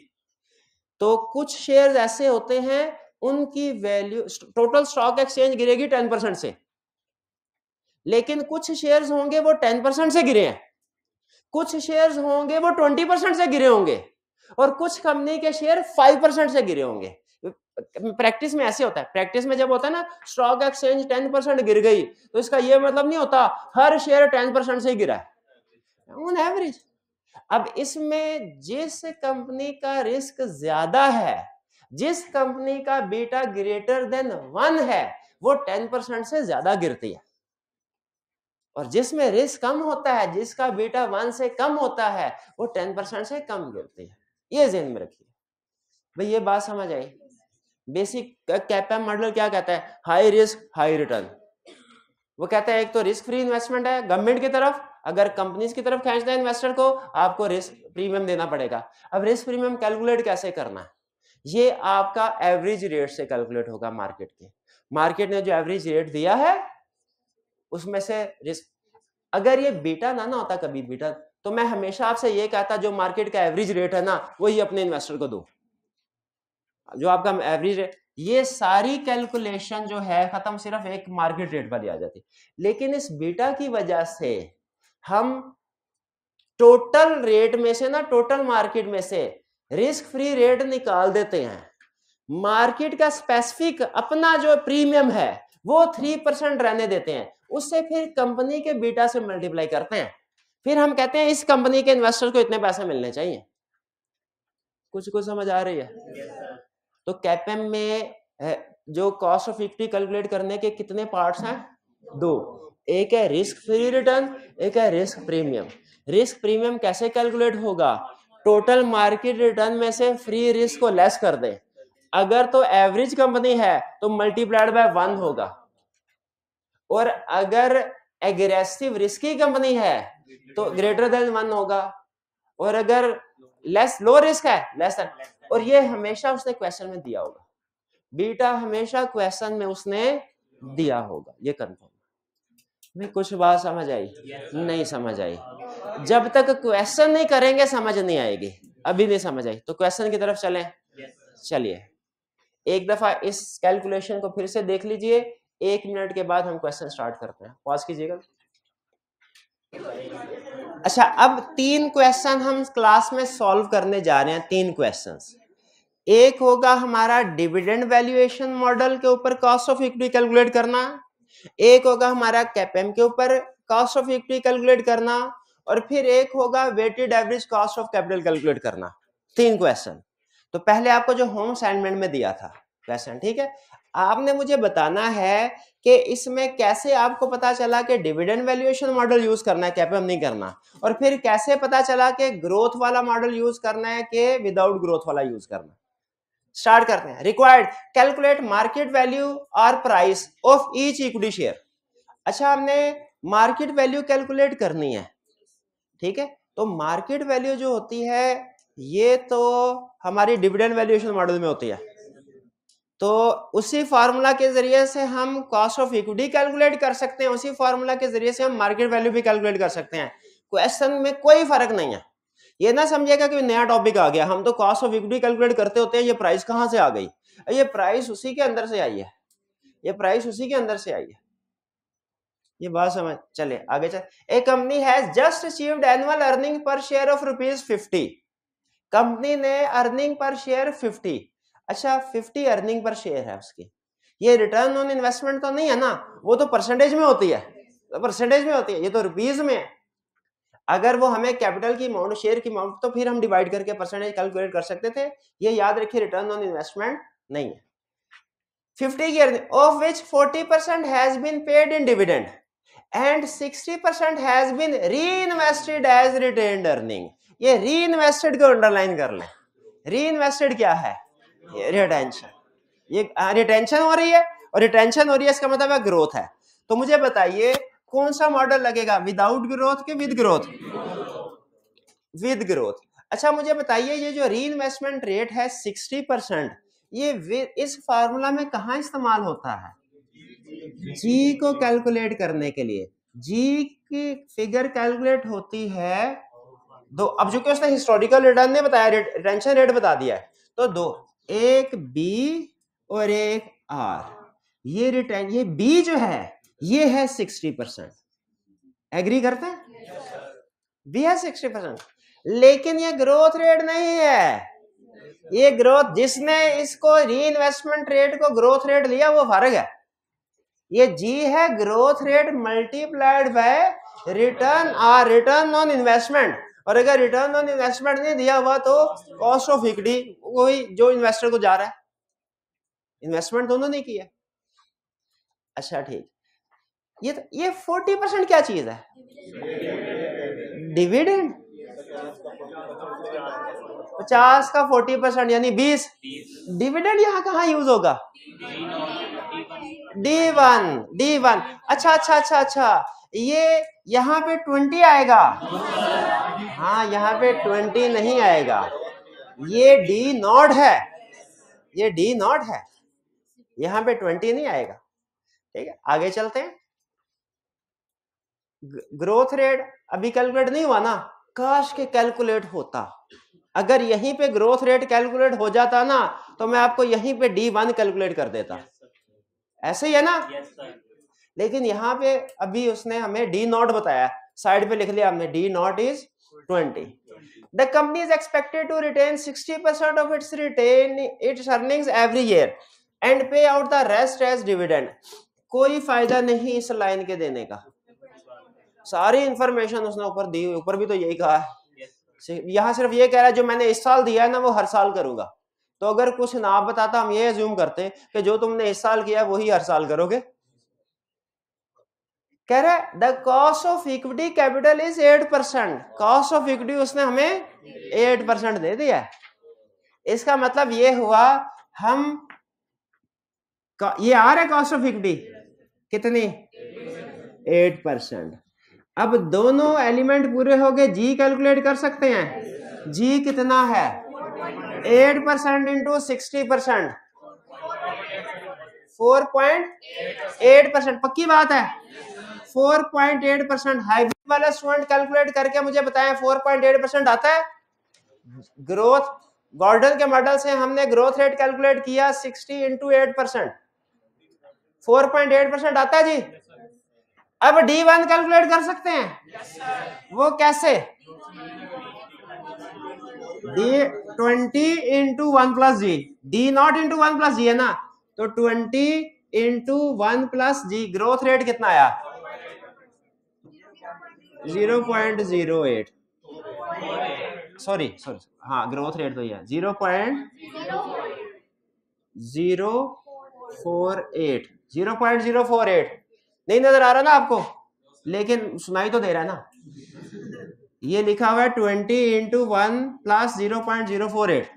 तो कुछ शेयर ऐसे होते हैं उनकी वैल्यू टोटल स्टॉक एक्सचेंज गिरेगी टेन परसेंट से लेकिन कुछ शेयर्स होंगे वो टेन परसेंट से गिरे हैं कुछ शेयर्स होंगे वो ट्वेंटी परसेंट से गिरे होंगे और कुछ कंपनी के शेयर फाइव परसेंट से गिरे होंगे प्रैक्टिस में ऐसे होता है प्रैक्टिस में जब होता है ना स्टॉक एक्सचेंज टेन परसेंट गिर गई तो इसका यह मतलब नहीं होता हर शेयर टेन परसेंट से गिरा है ऑन एवरेज अब इसमें जिस कंपनी का रिस्क ज्यादा है जिस कंपनी का बेटा ग्रेटर देन वन है वो टेन परसेंट से ज्यादा गिरती है और जिसमें रिस्क कम होता है जिसका बेटा वन से कम होता है वो टेन परसेंट से कम गिरती है ये जेन में रखिए भाई ये बात समझ आई बेसिक कैपैम मॉडल क्या कहता है हाई रिस्क हाई रिटर्न वो कहता है एक तो रिस्क फ्री इन्वेस्टमेंट है गवर्नमेंट की तरफ अगर कंपनीज की तरफ खेचना है इन्वेस्टर को आपको रिस्क प्रीमियम देना पड़ेगा अब रिस्क प्रीमियम कैलकुलेट कैसे करना है ये आपका एवरेज रेट से कैलकुलेट होगा मार्केट के मार्केट ने जो एवरेज रेट दिया है उसमें से रिस्क अगर ये बीटा ना ना होता कभी बीटा तो मैं हमेशा आपसे ये कहता जो मार्केट का एवरेज रेट है ना वही अपने इन्वेस्टर को दो जो आपका एवरेज है ये सारी कैलकुलेशन जो है खत्म सिर्फ एक मार्केट रेट पर आ जाती लेकिन इस बीटा की वजह से हम टोटल रेट में से ना टोटल मार्केट में से रिस्क फ्री रेट निकाल देते हैं मार्केट का स्पेसिफिक अपना जो प्रीमियम है वो थ्री परसेंट रहने देते हैं उससे फिर कंपनी के बीटा से मल्टीप्लाई करते हैं फिर हम कहते हैं इस कंपनी के इन्वेस्टर को इतने पैसे मिलने चाहिए कुछ कुछ समझ आ रही है तो कैपेम में जो कॉस्ट ऑफ इक्विटी कैलकुलेट करने के कितने पार्ट्स हैं दो एक है रिस्क फ्री रिटर्न एक है रिस्क प्रीमियम रिस्क प्रीमियम कैसे कैलकुलेट होगा टोटल मार्केट रिटर्न में से फ्री रिस्क को लेस कर दे अगर तो एवरेज कंपनी है तो मल्टीप्लाइड बाय वन होगा और अगर एग्रेसिव रिस्की कंपनी है तो ग्रेटर देन वन होगा और अगर लेस लो रिस्क है लेस देन और ये हमेशा उसने क्वेश्चन में दिया होगा बीटा हमेशा क्वेश्चन में उसने दिया होगा ये कंफर्म में कुछ बात समझ आई yes, नहीं समझ आई जब तक क्वेश्चन नहीं करेंगे समझ नहीं आएगी अभी नहीं समझ आई तो क्वेश्चन की तरफ चलें yes, चलिए एक दफा इस कैलकुलेशन को फिर से देख लीजिए एक मिनट के बाद हम क्वेश्चन स्टार्ट करते हैं पॉज कीजिएगा अच्छा अब तीन क्वेश्चन हम क्लास में सॉल्व करने जा रहे हैं तीन क्वेश्चंस एक होगा हमारा डिविडेंड वैल्यूएशन मॉडल के ऊपर कॉस्ट ऑफ इक्विटी कैलकुलेट करना एक होगा हमारा कैपएम के ऊपर कॉस्ट ऑफ इक्विटी कैलकुलेट करना और फिर एक होगा weighted average cost of capital calculate करना तीन क्वेश्चन तो पहले आपको जो होम असाइनमेंट में दिया था क्वेश्चन ठीक है आपने मुझे बताना है कि इसमें कैसे आपको पता चला कि डिविडेंड वैल्यूएशन मॉडल यूज करना है कैपम नहीं करना और फिर कैसे पता चला कि ग्रोथ वाला मॉडल यूज करना है कि विदाउट ग्रोथ वाला यूज करना स्टार्ट करते हैं रिक्वायर्ड कैलकुलेट मार्केट वैल्यू और price of each equity share अच्छा हमने मार्केट वैल्यू कैलकुलेट करनी है ठीक है तो मार्केट वैल्यू जो होती है ये तो हमारी डिविडेंड वैल्यूएशन मॉडल में होती है तो उसी फार्मूला के जरिए से हम कॉस्ट ऑफ इक्विटी कैलकुलेट कर सकते हैं उसी फार्मूला के जरिए से हम मार्केट वैल्यू भी कैलकुलेट कर सकते हैं क्वेश्चन में कोई फर्क नहीं है ये ना समझेगा कि नया टॉपिक आ गया हम तो कॉस्ट ऑफ इक्विटी कैलकुलेट करते होते हैं ये प्राइस कहाँ से आ गई ये प्राइस उसी के अंदर से आई है ये प्राइस उसी के अंदर से आई है ये बात समझ चले आगे चल a company has just achieved annual earning per share of rupees fifty company ने अर्निंग पर शेयर फिफ्टी अच्छा फिफ्टी अर्निंग पर शेयर है उसकी ये रिटर्न ऑन इन्वेस्टमेंट तो नहीं है ना वो तो परसेंटेज में होती है परसेंटेज तो में होती है ये तो रुपीज में है अगर वो हमें कैपिटल की अमाउंट शेयर की अमाउंट तो फिर हम डिवाइड करके परसेंटेज कैलकुलेट कर सकते थे ये याद रखिए रिटर्न ऑन इन्वेस्टमेंट नहीं है fifty year of which forty percent has been paid in dividend and sixty percent has been reinvested as retain earning ये री इन्वेस्टेड को अंडरलाइन कर लें री इन्वेस्टेड क्या है रिटेंशन ये रिटेंशन हाँ, हो रही है और रिटेंशन हो रही है इसका मतलब है ग्रोथ है तो मुझे बताइए कौन सा मॉडल लगेगा विदाउट ग्रोथ के विद ग्रोथ विद ग्रोथ अच्छा मुझे बताइए ये जो री इन्वेस्टमेंट रेट है सिक्सटी परसेंट ये इस फार्मूला में कहा इस्तेमाल होता है जी को कैलकुलेट करने के लिए जी की फिगर कैलकुलेट होती है दो अब जो कि उसने हिस्टोरिकल रिटर्न ने बताया रिटेंशन रेट बता दिया है तो दो एक बी और एक आर ये रिटर्न ये बी जो है ये है सिक्सटी परसेंट एग्री करते हैं भी है सिक्सटी परसेंट लेकिन ये ग्रोथ रेट नहीं है ये ग्रोथ जिसने इसको री इन्वेस्टमेंट रेट को ग्रोथ रेट लिया वो फर्क है ये जी है growth rate multiplied by return और रिटर्न ऑन इन्वेस्टमेंट और अगर रिटर्न ऑन इन्वेस्टमेंट नहीं दिया हुआ तो कॉस्ट ऑफ इक्विटी वही जो इन्वेस्टर को जा रहा है इन्वेस्टमेंट दोनों ने किया अच्छा ठीक ये तो, ये फोर्टी परसेंट क्या चीज है डिविडेंड पचास का फोर्टी परसेंट यानी बीस डिविडेंड यहाँ कहाँ यूज होगा डी वन डी वन अच्छा अच्छा अच्छा अच्छा ये यहाँ पे ट्वेंटी आएगा हाँ यहाँ पे ट्वेंटी नहीं आएगा ये डी नॉट है ये डी नॉट है यहाँ पे ट्वेंटी नहीं आएगा ठीक है आगे चलते हैं ग्रोथ रेट अभी कैलकुलेट नहीं हुआ ना काश के कैलकुलेट होता अगर यहीं पे ग्रोथ रेट कैलकुलेट हो जाता ना तो मैं आपको यहीं पे डी वन कैलकुलेट कर देता ऐसे ही है ना लेकिन यहाँ पे अभी उसने हमें डी नॉट बताया साइड पे लिख लिया हमने D naught is twenty the company is expected to retain sixty percent of its retain its earning every year and pay out the rest as dividend कोई फायदा नहीं इस लाइन के देने का सारी इंफॉर्मेशन उसने ऊपर दी हुई ऊपर भी तो यही कहा है यहाँ सिर्फ ये कह रहा है जो मैंने इस साल दिया है ना वो हर साल करूंगा तो अगर कुछ ना बताता हम ये ज्यूम करते कि जो तुमने इस साल किया वही हर साल करोगे कह रहे the cost of equity capital is eight percent cost of equity उसने हमें एट परसेंट दे दिया है इसका मतलब ये हुआ हम ये आ रहा है कॉस्ट ऑफ इक्विटी कितनी एट परसेंट अब दोनों एलिमेंट पूरे हो गए जी कैलकुलेट कर सकते हैं जी कितना है eight percent into sixty percent four point eight percent पक्की बात है four point eight percent hybrid वाला स्टूडेंट कैलकुलेट करके मुझे बताएं फोर पॉइंट एट परसेंट आता है ग्रोथ गॉर्डन के मॉडल से हमने ग्रोथ रेट कैलकुलेट किया sixty into eight percent four point eight percent आता है जी अब डी वन कैलकुलेट कर सकते हैं yes, वो कैसे D twenty into one plus g D naught into one plus g है ना तो twenty into one plus g growth rate कितना आया zero point zero eight sorry sorry हाँ ग्रोथ रेट तो ये zero point zero four eight zero point zero four eight नहीं नजर आ रहा ना आपको लेकिन सुनाई तो दे रहा है ना ये लिखा हुआ है twenty into one plus zero point zero four eight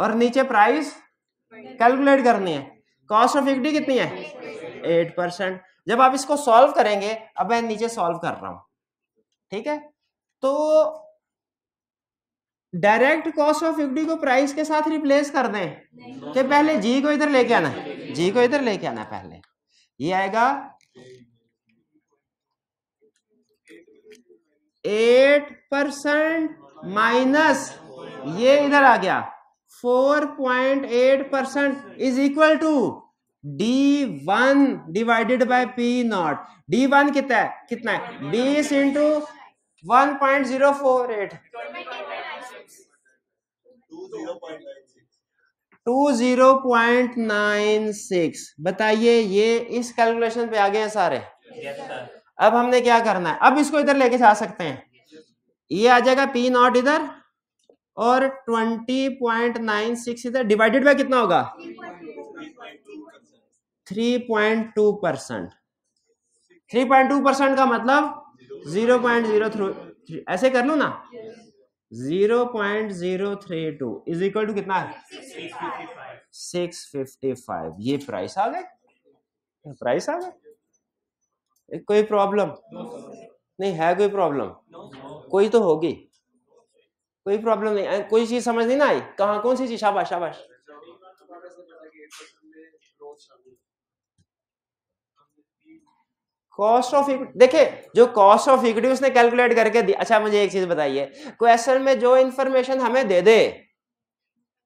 और नीचे प्राइस कैलकुलेट करनी है कॉस्ट ऑफ इक्विटी कितनी है एट परसेंट जब आप इसको सॉल्व करेंगे अब मैं नीचे सॉल्व कर रहा हूं ठीक है तो डायरेक्ट कॉस्ट ऑफ इक्विटी को प्राइस के साथ रिप्लेस कर दें कि पहले जी को इधर लेके आना है जी को इधर लेके आना है पहले ये आएगा एट परसेंट माइनस ये इधर आ गया four point eight percent is equal to D one divided by P naught D one कितना है कितना है बीस into one point zero four eight 20.96 बताइए ये इस कैलकुलेशन पे आ गए हैं सारे अब हमने क्या करना है अब इसको इधर लेके जा सकते हैं ये आ जाएगा पी नॉट इधर और 20.96 इधर डिवाइडेड बाय कितना होगा 3.2 परसेंट 3.2 परसेंट का मतलब 0.03 ऐसे कर लू ना zero point zero three two is equal to कितना है सिक्स फिफ्टी फाइव ये प्राइस आ गए प्राइस आ गए कोई प्रॉब्लम नहीं है कोई प्रॉब्लम कोई तो होगी कोई प्रॉब्लम नहीं कोई चीज समझ नहीं ना आई कहा कौन सी चीज शाबाश शाबाश कॉस्ट ऑफ इक्विटी देखिए जो कॉस्ट ऑफ इक्विटी उसने कैलकुलेट करके दिया अच्छा मुझे एक चीज बताइए क्वेश्चन में जो इंफॉर्मेशन हमें दे दे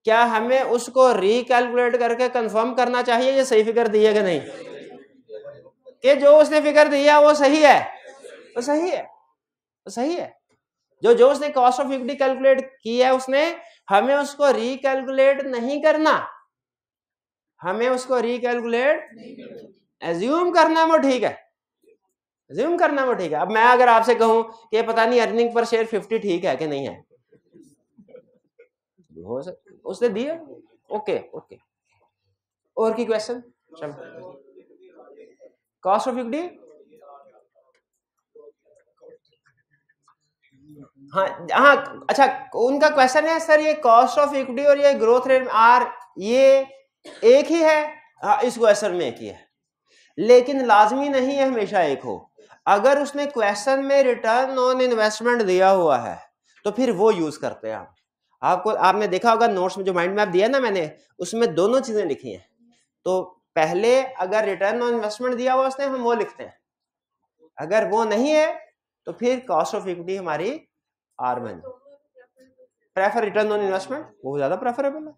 क्या हमें उसको रिकैलकुलेट करके कंफर्म करना चाहिए ये सही फिगर दी है कि नहीं कि जो उसने फिगर दिया वो सही है वो सही है वो सही है जो जो उसने कॉस्ट ऑफ इक्विटी कैलकुलेट की है उसने हमें उसको रिकैलकुलेट नहीं करना हमें उसको रिकैलकुलेट एज्यूम करना वो ठीक है ज्यूम करना वो ठीक है अब मैं अगर आपसे कहूं कि पता नहीं अर्निंग पर शेयर फिफ्टी ठीक है कि नहीं है हो सकता उसने दिए ओके ओके और की क्वेश्चन कॉस्ट ऑफ इक्विटी हाँ हाँ अच्छा उनका क्वेश्चन है सर ये कॉस्ट ऑफ इक्विटी और ये ग्रोथ रेट आर ये एक ही है हाँ इस क्वेश्चन में एक ही है लेकिन लाजमी नहीं है हमेशा एक हो अगर उसने क्वेश्चन में रिटर्न ऑन इन्वेस्टमेंट दिया हुआ है तो फिर वो यूज करते हैं आप आपको आपने देखा होगा नोट्स में जो माइंड मैप दिया ना मैंने उसमें दोनों चीजें लिखी हैं तो पहले अगर रिटर्न ऑन इन्वेस्टमेंट दिया हुआ उसने हम वो लिखते हैं अगर वो नहीं है तो फिर कॉस्ट ऑफ इक्विटी हमारी R one prefer return on investment बहुत ज्यादा प्रेफरेबल है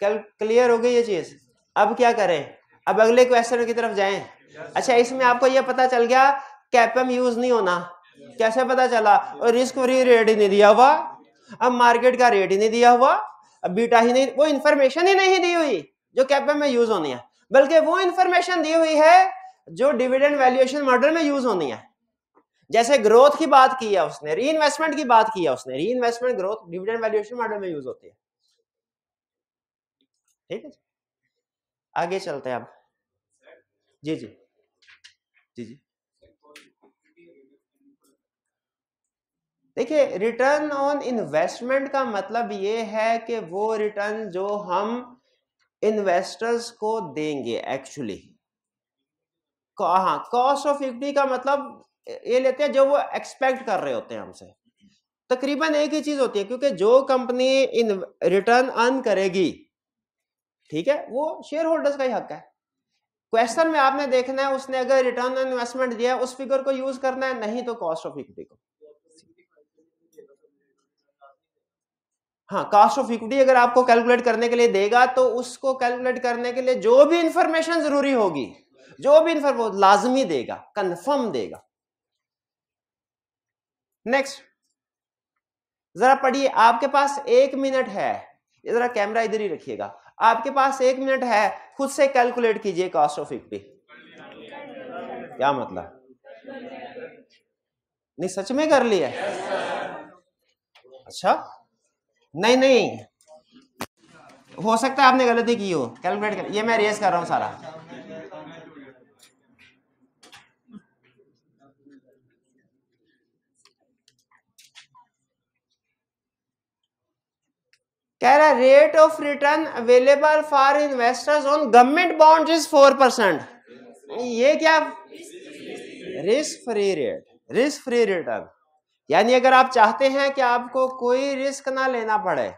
कल क्लियर हो गई ये चीज अब क्या करें अब अगले क्वेश्चन की तरफ जाएं अच्छा इसमें आपको यह पता चल गया कैपम यूज नहीं होना कैसे पता चला और रिस्क फ्री रेट ही नहीं दिया हुआ अब मार्केट का रेट ही नहीं दिया हुआ अब बीटा ही नहीं वो इंफॉर्मेशन ही नहीं दी हुई जो कैपम में यूज होनी है बल्कि वो इंफॉर्मेशन दी हुई है जो डिविडेंड वैल्यूएशन मॉडल में यूज होनी है जैसे ग्रोथ की बात की है उसने री इन्वेस्टमेंट की बात की है उसने reinvestment growth dividend valuation model में यूज होती है ठीक है आगे चलते हैं अब जी जी जी जी देखिए रिटर्न ऑन इन्वेस्टमेंट का मतलब ये है कि वो रिटर्न जो हम इन्वेस्टर्स को देंगे एक्चुअली हाँ कॉस्ट ऑफ इक्विटी का मतलब ये लेते हैं जो वो एक्सपेक्ट कर रहे होते हैं हमसे तकरीबन एक ही चीज होती है क्योंकि जो कंपनी इन रिटर्न अर्न करेगी ठीक है वो शेयर होल्डर्स का ही हक है क्वेश्चन में आपने देखना है उसने अगर रिटर्न ऑन इन्वेस्टमेंट दिया उस फिगर को यूज करना है नहीं तो कॉस्ट ऑफ इक्विटी को हाँ कास्ट ऑफ इक्विटी अगर आपको कैलकुलेट करने के लिए देगा तो उसको कैलकुलेट करने के लिए जो भी इंफॉर्मेशन जरूरी होगी जो भी इंफॉर्मेशन लाजमी देगा कंफर्म देगा नेक्स्ट जरा पढ़िए आपके पास एक मिनट है जरा कैमरा इधर ही रखिएगा आपके पास एक मिनट है खुद से कैलकुलेट कीजिए कॉस्ट ऑफ इक्विटी क्या मतलब नहीं सच में कर लिया अच्छा नहीं नहीं हो सकता है आपने गलती की हो कैलकुलेट कर ये मैं रेस कर रहा हूं सारा कह रहा है rate of return available for investors on government bond is four percent ये क्या risk free rate risk free return यानी अगर आप चाहते हैं कि आपको कोई रिस्क ना लेना पड़े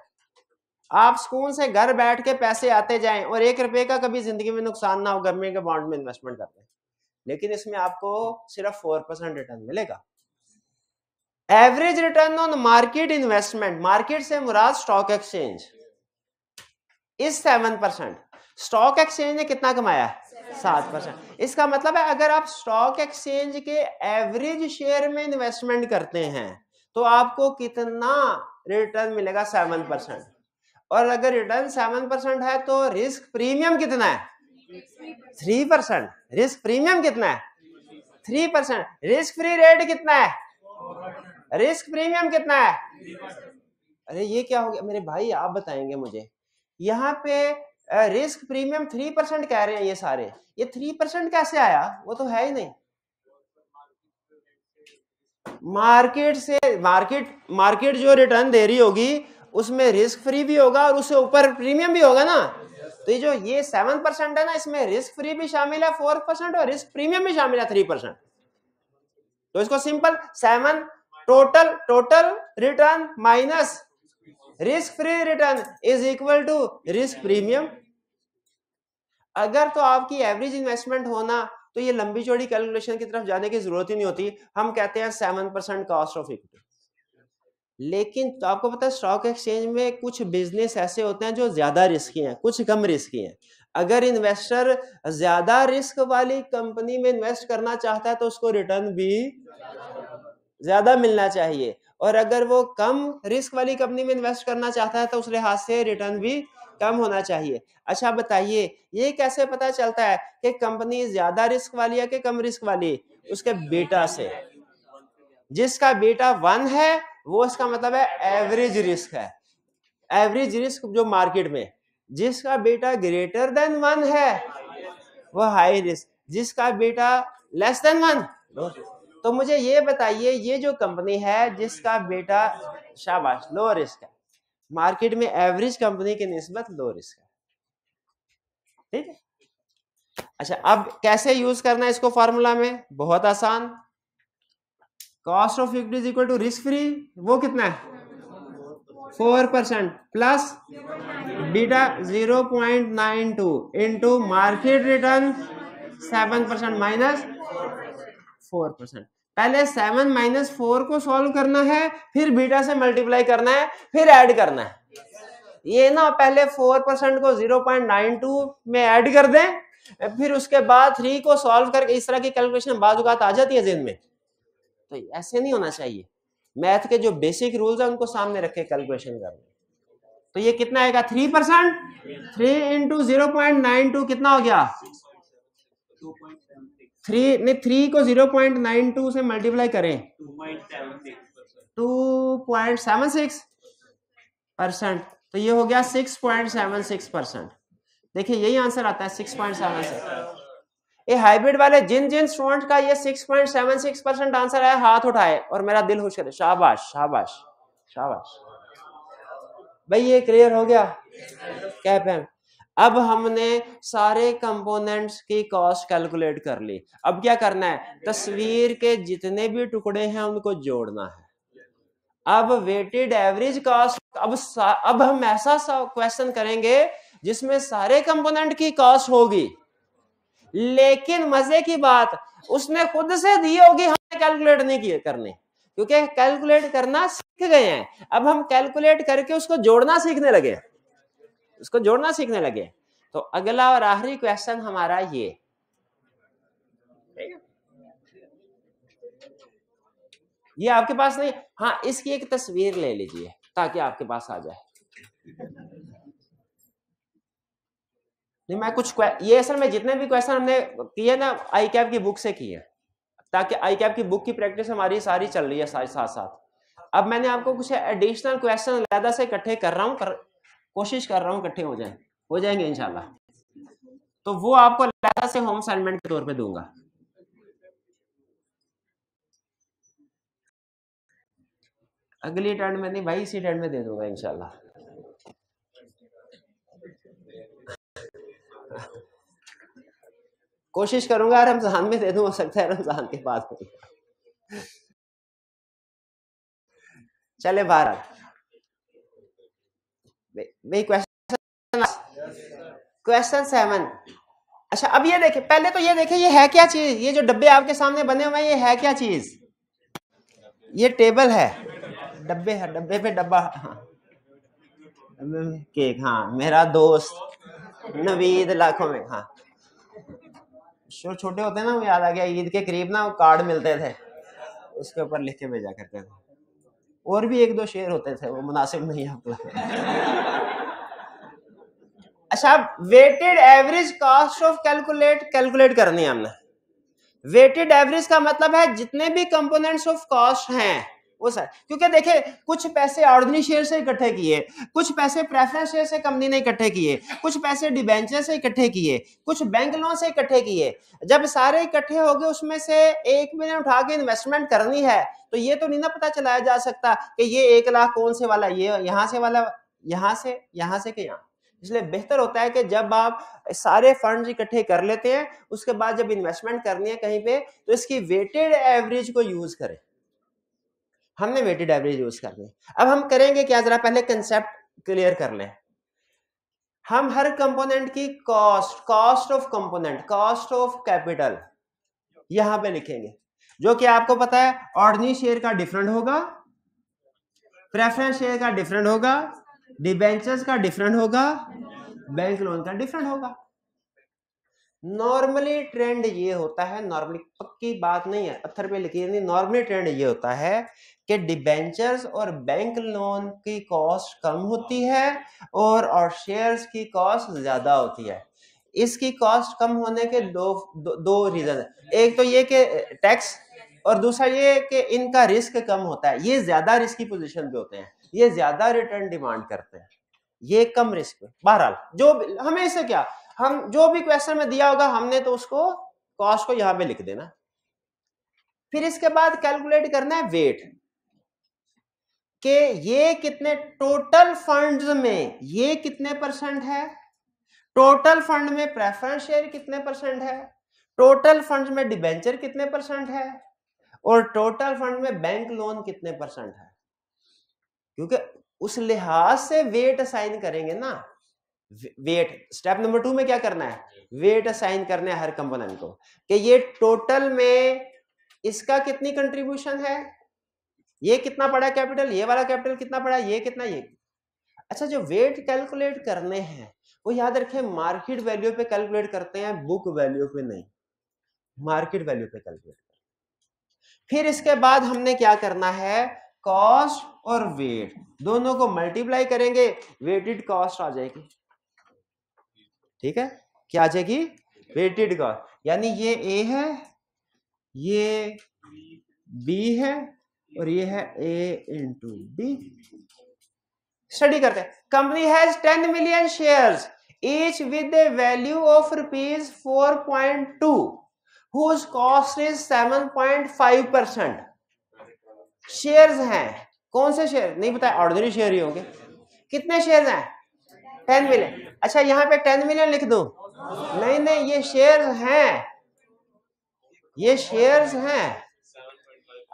आप सुकून से घर बैठ के पैसे आते जाएं और एक रुपए का कभी जिंदगी में नुकसान ना हो गवर्नमेंट के बॉन्ड में इन्वेस्टमेंट करते हैं लेकिन इसमें आपको सिर्फ फोर परसेंट रिटर्न मिलेगा average return on market investment market से मुराद स्टॉक एक्सचेंज इस सेवन परसेंट स्टॉक एक्सचेंज ने कितना कमाया है सात परसेंट इसका मतलब है अगर आप स्टॉक एक्सचेंज के एवरेज शेयर में इन्वेस्टमेंट करते हैं तो आपको कितना रिटर्न मिलेगा सेवन परसेंट और अगर रिटर्न सेवन परसेंट है तो रिस्क प्रीमियम कितना है थ्री परसेंट रिस्क प्रीमियम कितना है three percent risk free rate कितना है रिस्क प्रीमियम कितना है अरे ये क्या हो गया मेरे भाई आप बताएंगे मुझे यहाँ पे रिस्क प्रीमियम थ्री परसेंट कह रहे हैं ये सारे ये थ्री परसेंट कैसे आया वो तो है ही नहीं मार्केट से मार्केट मार्केट जो रिटर्न दे रही होगी उसमें रिस्क फ्री भी होगा और उससे ऊपर प्रीमियम भी होगा ना तो ये जो ये सेवन परसेंट है ना इसमें रिस्क फ्री भी शामिल है फोर परसेंट और रिस्क प्रीमियम भी शामिल है थ्री परसेंट तो इसको simple seven total total return minus risk free return is equal to risk premium अगर तो आपकी एवरेज इन्वेस्टमेंट होना तो ये लंबी चौड़ी कैलकुलेशन की तरफ जाने की जरूरत ही नहीं होती हम कहते हैं seven percent cost of equity लेकिन तो आपको पता है स्टॉक एक्सचेंज में कुछ बिजनेस ऐसे होते हैं जो ज्यादा रिस्की हैं कुछ कम रिस्की हैं अगर इन्वेस्टर ज्यादा रिस्क वाली कंपनी में इन्वेस्ट करना चाहता है तो उसको रिटर्न भी ज्यादा मिलना चाहिए और अगर वो कम रिस्क वाली कंपनी में इन्वेस्ट करना चाहता है तो उस लिहाज से रिटर्न भी कम होना चाहिए अच्छा बताइए ये कैसे पता चलता है कि कंपनी ज्यादा रिस्क वाली है कि कम रिस्क वाली उसके बेटा से जिसका बेटा वन है वो इसका मतलब है एवरेज रिस्क है एवरेज रिस्क जो मार्केट में जिसका बेटा ग्रेटर देन वन है वो हाई रिस्क जिसका बेटा लेस देन वन तो मुझे ये बताइए ये जो कंपनी है जिसका बेटा शाबाश लो रिस्क है मार्केट में एवरेज कंपनी के नस्बत लो रिस्क है ठीक है अच्छा अब कैसे यूज करना है इसको फॉर्मूला में बहुत आसान cost of equity is equal to risk free वो कितना है four percent plus beta zero point nine two into market return seven percent minus four percent पहले सेवन माइनस फोर को सॉल्व करना है फिर बीटा से मल्टीप्लाई करना है फिर ऐड करना है ये ना पहले फोर परसेंट को जीरो पॉइंट नाइन टू में ऐड कर दें फिर उसके बाद थ्री को सॉल्व करके इस तरह की कैलकुलेशन बाजुकात आ जाती है जिन में तो ऐसे नहीं होना चाहिए मैथ के जो बेसिक रूल्स है उनको सामने रखे कैलकुलेशन करना तो ये कितना आएगा three percent three into zero point nine two कितना हो गया थ्री नहीं थ्री को जीरो पॉइंट नाइन टू से मल्टीप्लाई करें two point seven six percent तो ये हो गया six point seven six percent देखिए यही आंसर आता है सिक्स पॉइंट सेवन सिक्स ये हाइब्रिड वाले जिन जिन स्टूडेंट का ये six point seven six percent answer है हाथ उठाए और मेरा दिल खुश करे शाबाश शाबाश शाबाश भाई ये क्लियर हो गया कैप है अब हमने सारे कंपोनेंट्स की कॉस्ट कैलकुलेट कर ली अब क्या करना है तस्वीर के जितने भी टुकड़े हैं उनको जोड़ना है अब वेटेड एवरेज कॉस्ट अब अब हम ऐसा क्वेश्चन करेंगे जिसमें सारे कंपोनेंट की कॉस्ट होगी लेकिन मजे की बात उसने खुद से दी होगी हमने कैलकुलेट नहीं किए करने क्योंकि कैलकुलेट करना सीख गए हैं अब हम कैलकुलेट करके उसको जोड़ना सीखने लगे हैं उसको जोड़ना सीखने लगे तो अगला और आखिरी क्वेश्चन हमारा ये ये आपके पास नहीं हाँ इसकी एक तस्वीर ले लीजिए ताकि आपके पास आ जाए नहीं मैं कुछ ये असल में जितने भी क्वेश्चन हमने किए ना आई कैप की बुक से किए ताकि आई कैप की बुक की प्रैक्टिस हमारी सारी चल रही है साथ साथ अब मैंने आपको कुछ एडिशनल क्वेश्चन से इकट्ठे कर रहा हूं कोशिश कर रहा हूँ इकट्ठे हो जाए हो जाएंगे इनशाला तो वो आपको से होम असाइनमेंट के तौर पर दूंगा अगली टर्न में नहीं भाई इसी टर्न में दे दूंगा इनशाला कोशिश करूंगा रमजान में दे दू हो सकता है रमजान के बाद चले भारत भाई क्वेश्चन क्वेश्चन सेवन अच्छा अब ये देखे पहले तो ये देखे ये है क्या चीज ये जो डब्बे आपके सामने बने हुए हैं ये है क्या चीज ये टेबल है डब्बे है डब्बे पे डब्बा हाँ केक हाँ मेरा दोस्त नवीद लाखों में हाँ छोटे होते ना वो याद आ गया ईद के करीब ना वो कार्ड मिलते थे उसके ऊपर लिख के भेजा करते थे और भी एक दो शेर होते थे वो मुनासिब नहीं है अच्छा weighted average cost of calculate calculate करनी है हमने वेटेड एवरेज का मतलब है जितने भी कंपोनेंट्स ऑफ कॉस्ट हैं वो सर क्योंकि देखिए कुछ पैसे ऑर्डनी शेयर से इकट्ठे किए कुछ पैसे प्रेफरेंस शेयर से कंपनी ने इकट्ठे किए कुछ पैसे डिबेंचर से इकट्ठे किए कुछ बैंक लोन से इकट्ठे किए जब सारे इकट्ठे हो गए उसमें से एक मिलियन उठा के इन्वेस्टमेंट करनी है तो ये तो नहीं ना पता चलाया जा सकता कि ये एक लाख कौन से वाला ये यहाँ से वाला यहाँ से यहाँ से यहाँ इसलिए बेहतर होता है कि जब आप सारे फंड्स इकट्ठे कर लेते हैं उसके बाद जब इन्वेस्टमेंट करनी है कहीं पे तो इसकी वेटेड एवरेज को यूज करें हमने वेटेड एवरेज यूज कर लिया अब हम करेंगे क्या जरा पहले कंसेप्ट क्लियर कर लें हम हर कंपोनेंट की cost cost of component cost of capital यहां पे लिखेंगे जो कि आपको पता है ऑर्डनी शेयर का डिफरेंट होगा प्रेफरेंस शेयर का डिफरेंट होगा डिबेंचर्स का डिफरेंट होगा बैंक लोन का डिफरेंट होगा नॉर्मली ट्रेंड ये होता है नॉर्मली पक्की बात नहीं है पत्थर पे लिखी नहीं नॉर्मली ट्रेंड ये होता है कि डिबेंचर्स और बैंक लोन की कॉस्ट कम होती है और और शेयर्स की कॉस्ट ज़्यादा होती है इसकी कॉस्ट कम होने के दो दो, दो रीज़न है एक तो ये कि टैक्स और दूसरा ये कि इनका रिस्क कम होता है ये ज़्यादा रिस्की पोजीशन पे होते हैं ये ज़्यादा रिटर्न डिमांड करते हैं ये कम रिस्क बहरहाल जो हमें इसे क्या हम जो भी क्वेश्चन में दिया होगा हमने तो उसको कॉस्ट को यहां पे लिख देना फिर इसके बाद कैलकुलेट करना है वेट कि ये कितने टोटल फंड्स में ये कितने परसेंट है टोटल फंड में प्रेफरेंस शेयर कितने परसेंट है टोटल फंड में डिबेंचर कितने परसेंट है और टोटल फंड में बैंक लोन कितने परसेंट है क्योंकि उस लिहाज से वेट असाइन करेंगे ना वेट स्टेप नंबर टू में क्या करना है वेट असाइन करना है हर कंपोनेंट को कि ये टोटल में इसका कितनी कंट्रीब्यूशन है ये कितना पड़ा कैपिटल ये वाला कैपिटल कितना पड़ा ये कितना ये अच्छा जो वेट कैलकुलेट करने हैं वो याद रखें मार्केट वैल्यू पे कैलकुलेट करते हैं बुक वैल्यू पे नहीं मार्केट वैल्यू पे कैलकुलेट करते फिर इसके बाद हमने क्या करना है कॉस्ट और वेट दोनों को मल्टीप्लाई करेंगे वेटेड कॉस्ट आ जाएगी ठीक है क्या आ जाएगी वेटेड कॉस्ट यानी ये ए है ये बी है और ये है ए इंटू बी स्टडी करते हैं company has ten million shares of rupees four point two rupees cost is seven point five percent shares हैं कौन से शेयर नहीं बताया ऑर्डनरी शेयर ही होंगे कितने शेयर्स हैं टेन मिलियन अच्छा यहाँ पे टेन मिलियन लिख दो नहीं नहीं ये शेयर्स हैं ये शेयर्स हैं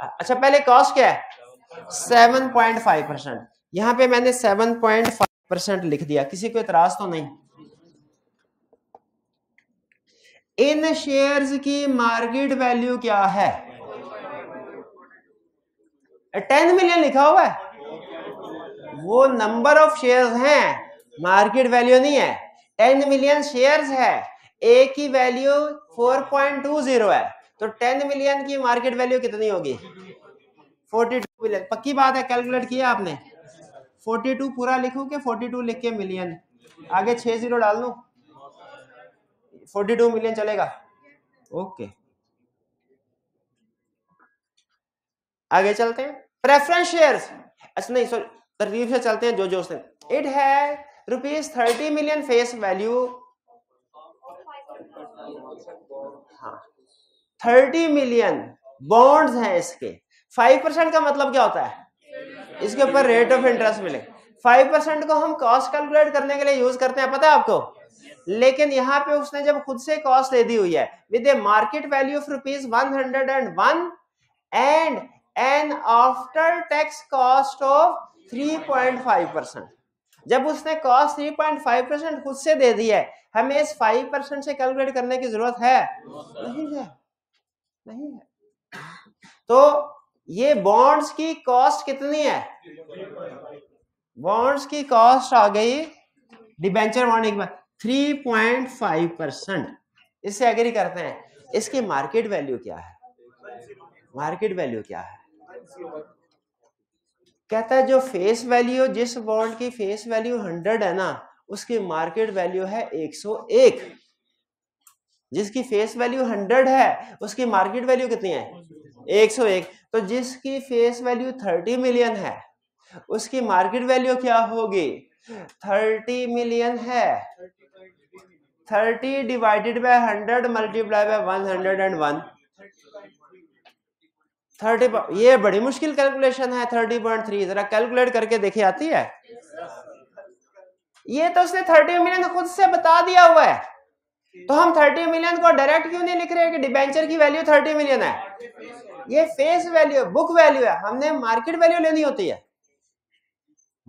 अच्छा पहले कॉस्ट क्या है सेवन पॉइंट फाइव परसेंट यहां पे मैंने सेवन पॉइंट फाइव परसेंट लिख दिया किसी को इतराज तो नहीं इन शेयर्स की मार्केट वैल्यू क्या है टेन मिलियन लिखा हुआ है वो नंबर ऑफ शेयर्स हैं मार्केट वैल्यू नहीं है टेन मिलियन शेयर्स है ए की value four point two zero है तो टेन मिलियन की मार्केट वैल्यू कितनी होगी फोर्टी टू मिलियन पक्की बात है कैलकुलेट किया आपने फोर्टी टू पूरा लिखू के फोर्टी टू लिख के मिलियन आगे छह जीरो डाल दू फोर्टी टू मिलियन चलेगा ओके आगे चलते हैं प्रेफरेंस शेयर्स अच्छा नहीं सॉरी तरतीब से चलते हैं जो जो से इट है rupees thirty million face value हाँ 30 मिलियन बॉन्ड्स हैं इसके 5% परसेंट का मतलब क्या होता है इसके ऊपर रेट ऑफ इंटरेस्ट मिले 5% परसेंट को हम कॉस्ट कैलकुलेट करने के लिए यूज करते हैं पता है आपको लेकिन यहाँ पे उसने जब खुद से कॉस्ट दे दी हुई है with a market value of rupees one hundred and one and an after tax cost of three point five percent जब उसने कॉस्ट 3.5 परसेंट खुद से दे दी है हमें इस 5 परसेंट से कैलकुलेट करने की जरूरत है नहीं है नहीं है तो ये बॉन्ड्स की कॉस्ट कितनी है बॉन्ड्स की कॉस्ट आ गई डिबेंचर बॉन्ड एक बार थ्री पॉइंट फाइव परसेंट इससे एग्री करते हैं इसकी मार्केट वैल्यू क्या है मार्केट वैल्यू क्या है कहता है जो फेस वैल्यू जिस बॉन्ड की फेस वैल्यू हंड्रेड है ना उसकी मार्केट वैल्यू है एक सौ एक जिसकी फेस वैल्यू हंड्रेड है उसकी मार्केट वैल्यू कितनी है एक सौ एक तो जिसकी फेस वैल्यू थर्टी मिलियन है उसकी मार्केट वैल्यू क्या होगी थर्टी मिलियन है thirty divided by hundred multiply by one hundred and one thirty ये बड़ी मुश्किल कैलकुलेशन है थर्टी पॉइंट थ्री जरा कैलकुलेट करके देखे आती है ये तो उसने थर्टी मिलियन खुद से बता दिया हुआ है तो हम 30 मिलियन को डायरेक्ट क्यों नहीं लिख रहे कि डिबेंचर की वैल्यू 30 मिलियन है ये फेस वैल्यू है बुक वैल्यू है हमने मार्केट वैल्यू लेनी होती है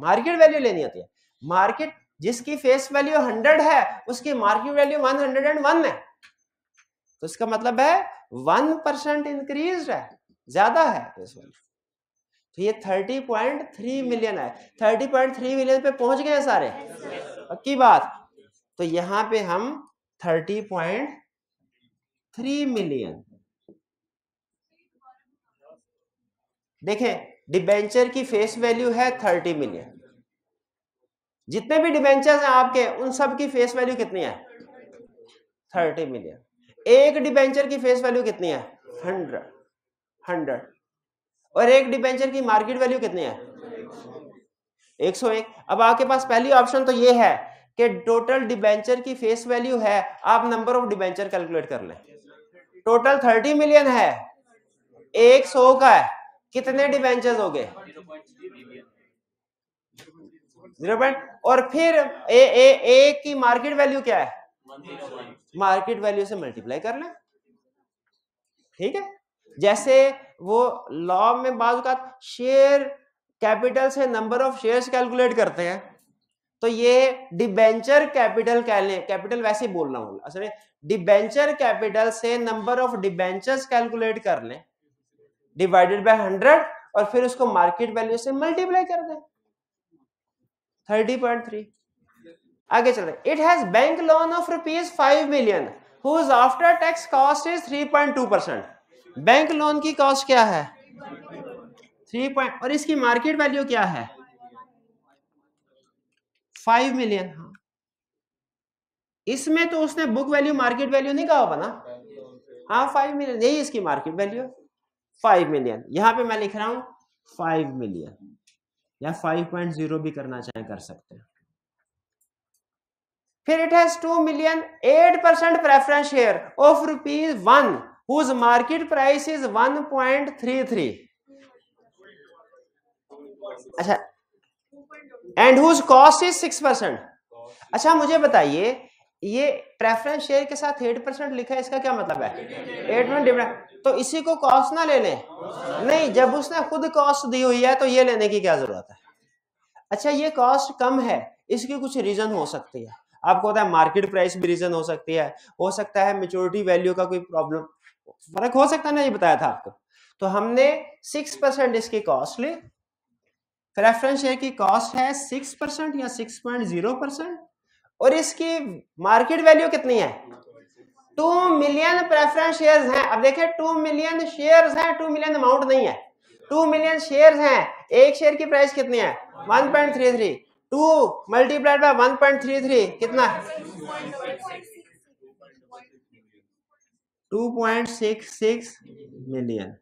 मार्केट वैल्यू लेनी होती है मार्केट जिसकी फेस वैल्यू हंड्रेड है उसकी market value one hundred and one है तो इसका मतलब है वन परसेंट इंक्रीज है ज्यादा है फेस वैल्यू तो ये थर्टी पॉइंट थ्री मिलियन है थर्टी पॉइंट थ्री मिलियन पे पहुंच गए सारे पक्की बात तो यहाँ पे हम थर्टी पॉइंट थ्री मिलियन देखें डिबेंचर की फेस वैल्यू है थर्टी मिलियन जितने भी डिबेंचर्स हैं आपके उन सब की फेस वैल्यू कितनी है थर्टी मिलियन एक डिबेंचर की फेस वैल्यू कितनी है हंड्रेड हंड्रेड और एक डिबेंचर की मार्केट वैल्यू कितनी है एक सौ एक अब आपके पास पहली ऑप्शन तो ये है कि टोटल डिबेंचर की फेस वैल्यू है आप नंबर ऑफ डिबेंचर कैलकुलेट कर लें टोटल थर्टी मिलियन है एक सौ का है कितने डिबेंचर हो गए जीरो पॉइंट और फिर ए, ए, ए की मार्केट वैल्यू क्या है मार्केट वैल्यू से मल्टीप्लाई कर लें ठीक है जैसे वो लॉ में बाज का शेयर कैपिटल से नंबर ऑफ शेयर्स कैलकुलेट करते हैं तो ये डिबेंचर कैपिटल कैपिटल वैसे बोल रहा हूँ असल अच्छा डिबेंचर कैपिटल से नंबर ऑफ डिबेंचर्स कैलकुलेट कर लें डिवाइडेड बाय हंड्रेड और फिर उसको मार्केट वैल्यू से मल्टीप्लाई कर दें थर्टी पॉइंट थ्री आगे चल रहे it has bank loan of rupees five million whose after tax cost is three point two percent bank loan की कॉस्ट क्या है थ्री पॉइंट और इसकी मार्केट वैल्यू क्या है फाइव मिलियन हाँ इसमें तो उसने बुक वैल्यू मार्केट वैल्यू नहीं कहा होगा ना हाँ फाइव मिलियन यही इसकी मार्केट वैल्यू फाइव मिलियन यहाँ पे मैं लिख रहा हूँ फाइव मिलियन या फाइव पॉइंट जीरो भी करना चाहे कर सकते हैं फिर it has two million eight percent preference share of rupees one whose market price is one point three three अच्छा and whose cost is six percent अच्छा मुझे बताइए ये प्रेफरेंस शेयर के साथ एट परसेंट लिखा है इसका क्या मतलब है एट में डिफरेंट तो इसी को कॉस्ट ना ले लें नहीं जब उसने खुद कॉस्ट दी हुई है तो ये लेने की क्या जरूरत है अच्छा ये कॉस्ट कम है इसकी कुछ रीजन हो सकती है आपको पता है मार्केट प्राइस भी रीजन हो सकती है हो सकता है मेच्योरिटी वैल्यू का कोई प्रॉब्लम फर्क हो सकता है ना ये बताया था आपको तो हमने सिक्स परसेंट इसकी कॉस्ट ली प्रेफरेंस शेयर की कॉस्ट है सिक्स परसेंट या सिक्स पॉइंट जीरो परसेंट और इसकी मार्केट वैल्यू कितनी है टू मिलियन प्रेफरेंस शेयर्स हैं अब देखिए टू मिलियन शेयर्स हैं टू मिलियन अमाउंट नहीं है टू मिलियन शेयर्स हैं एक शेयर की प्राइस कितनी है one point three three two multiplied by one point three three कितना two point six six million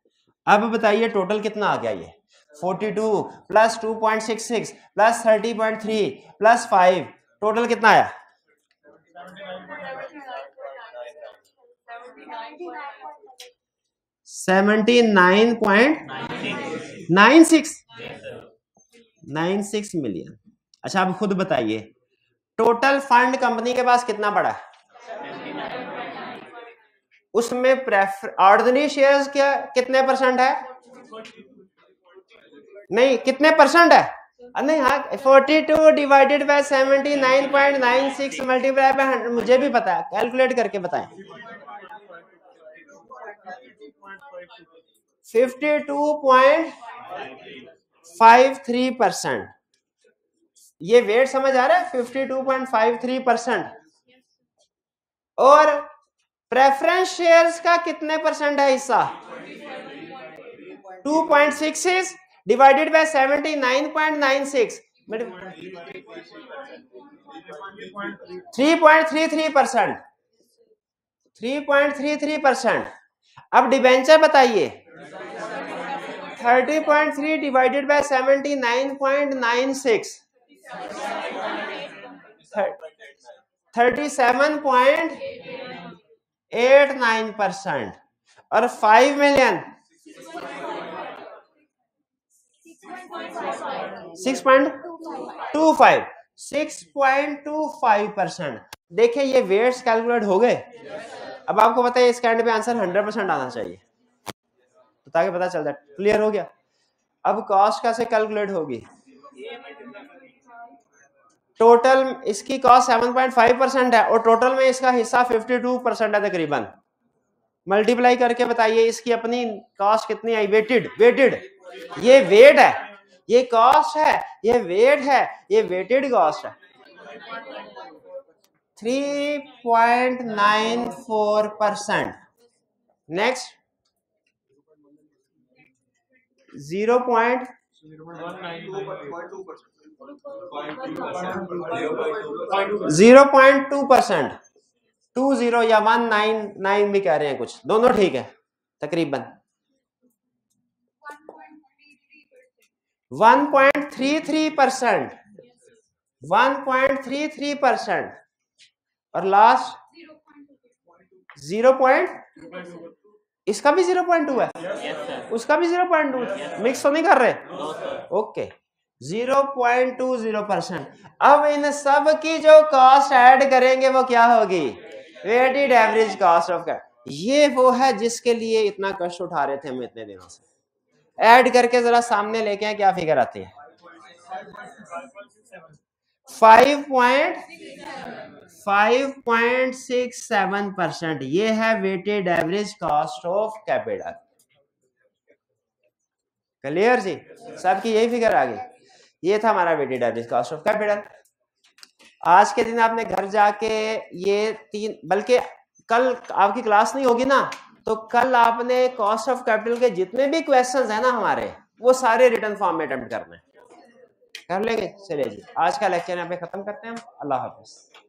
अब बताइए टोटल कितना आ गया ये forty two plus two point six six plus thirty point three plus five total कितना आया seventy nine point nine six nine six million अच्छा आप खुद बताइए टोटल फंड कंपनी के पास कितना पड़ा है उसमें ऑर्डनरी शेयर्स क्या कितने परसेंट है नहीं कितने परसेंट है नहीं हाँ forty two divided by seventy nine point nine six multiply hundred मुझे भी पता है कैलकुलेट करके बताएं fifty two point five three percent ये वेट समझ आ रहा है fifty two point five three percent और प्रेफरेंस शेयर्स का कितने परसेंट है हिस्सा two point six divided by seventy nine point nine six three point three three percent three point three three percent अब डिबेंचर बताइए thirty point three divided by seventy nine point nine six thirty seven point eight nine percent और five million six point two five six point two five percent देखिए ये वेट्स कैलकुलेट हो गए अब आपको पता है इस कैंड पे आंसर हंड्रेड परसेंट आना चाहिए तो ताकि पता चल जाए क्लियर हो गया अब कॉस्ट कैसे कैलकुलेट होगी टोटल इसकी cost seven point five percent है और टोटल में इसका हिस्सा फिफ्टी टू परसेंट है तकरीबन मल्टीप्लाई करके बताइए इसकी अपनी कॉस्ट कितनी आई वेटेड वेटेड ये वेट है ये कॉस्ट है ये वेट है ये वेटेड कॉस्ट है 3.94 percent next zero point zero point two percent two zero या वन नाइन नाइन भी कह रहे हैं कुछ दोनों ठीक है तकरीबन 1.33 परसेंट 1.33 परसेंट और लास्ट जीरो पॉइंट इसका भी जीरो पॉइंट टू है yes, उसका भी जीरो पॉइंट टू मिक्स तो नहीं कर रहे okay zero point two zero percent अब इन सब की जो कॉस्ट ऐड करेंगे वो क्या होगी weighted average cost of cat ये वो है जिसके लिए इतना कष्ट उठा रहे थे हम इतने दिनों से ऐड करके जरा सामने लेके आए क्या फिगर आती है five point five point six seven percent ये है weighted average cost of capital clear जी सबकी यही फिगर आ गई ये था हमारा weighted average cost of capital आज के दिन आपने घर जाके ये तीन बल्कि कल आपकी क्लास नहीं होगी ना तो कल आपने कॉस्ट ऑफ कैपिटल के जितने भी क्वेश्चंस है ना हमारे वो सारे रिटर्न फॉर्म में अटेम्प्ट करने कर लेंगे चलिए जी आज का लेक्चर यहाँ पे खत्म करते हैं हम अल्लाह हाफिज़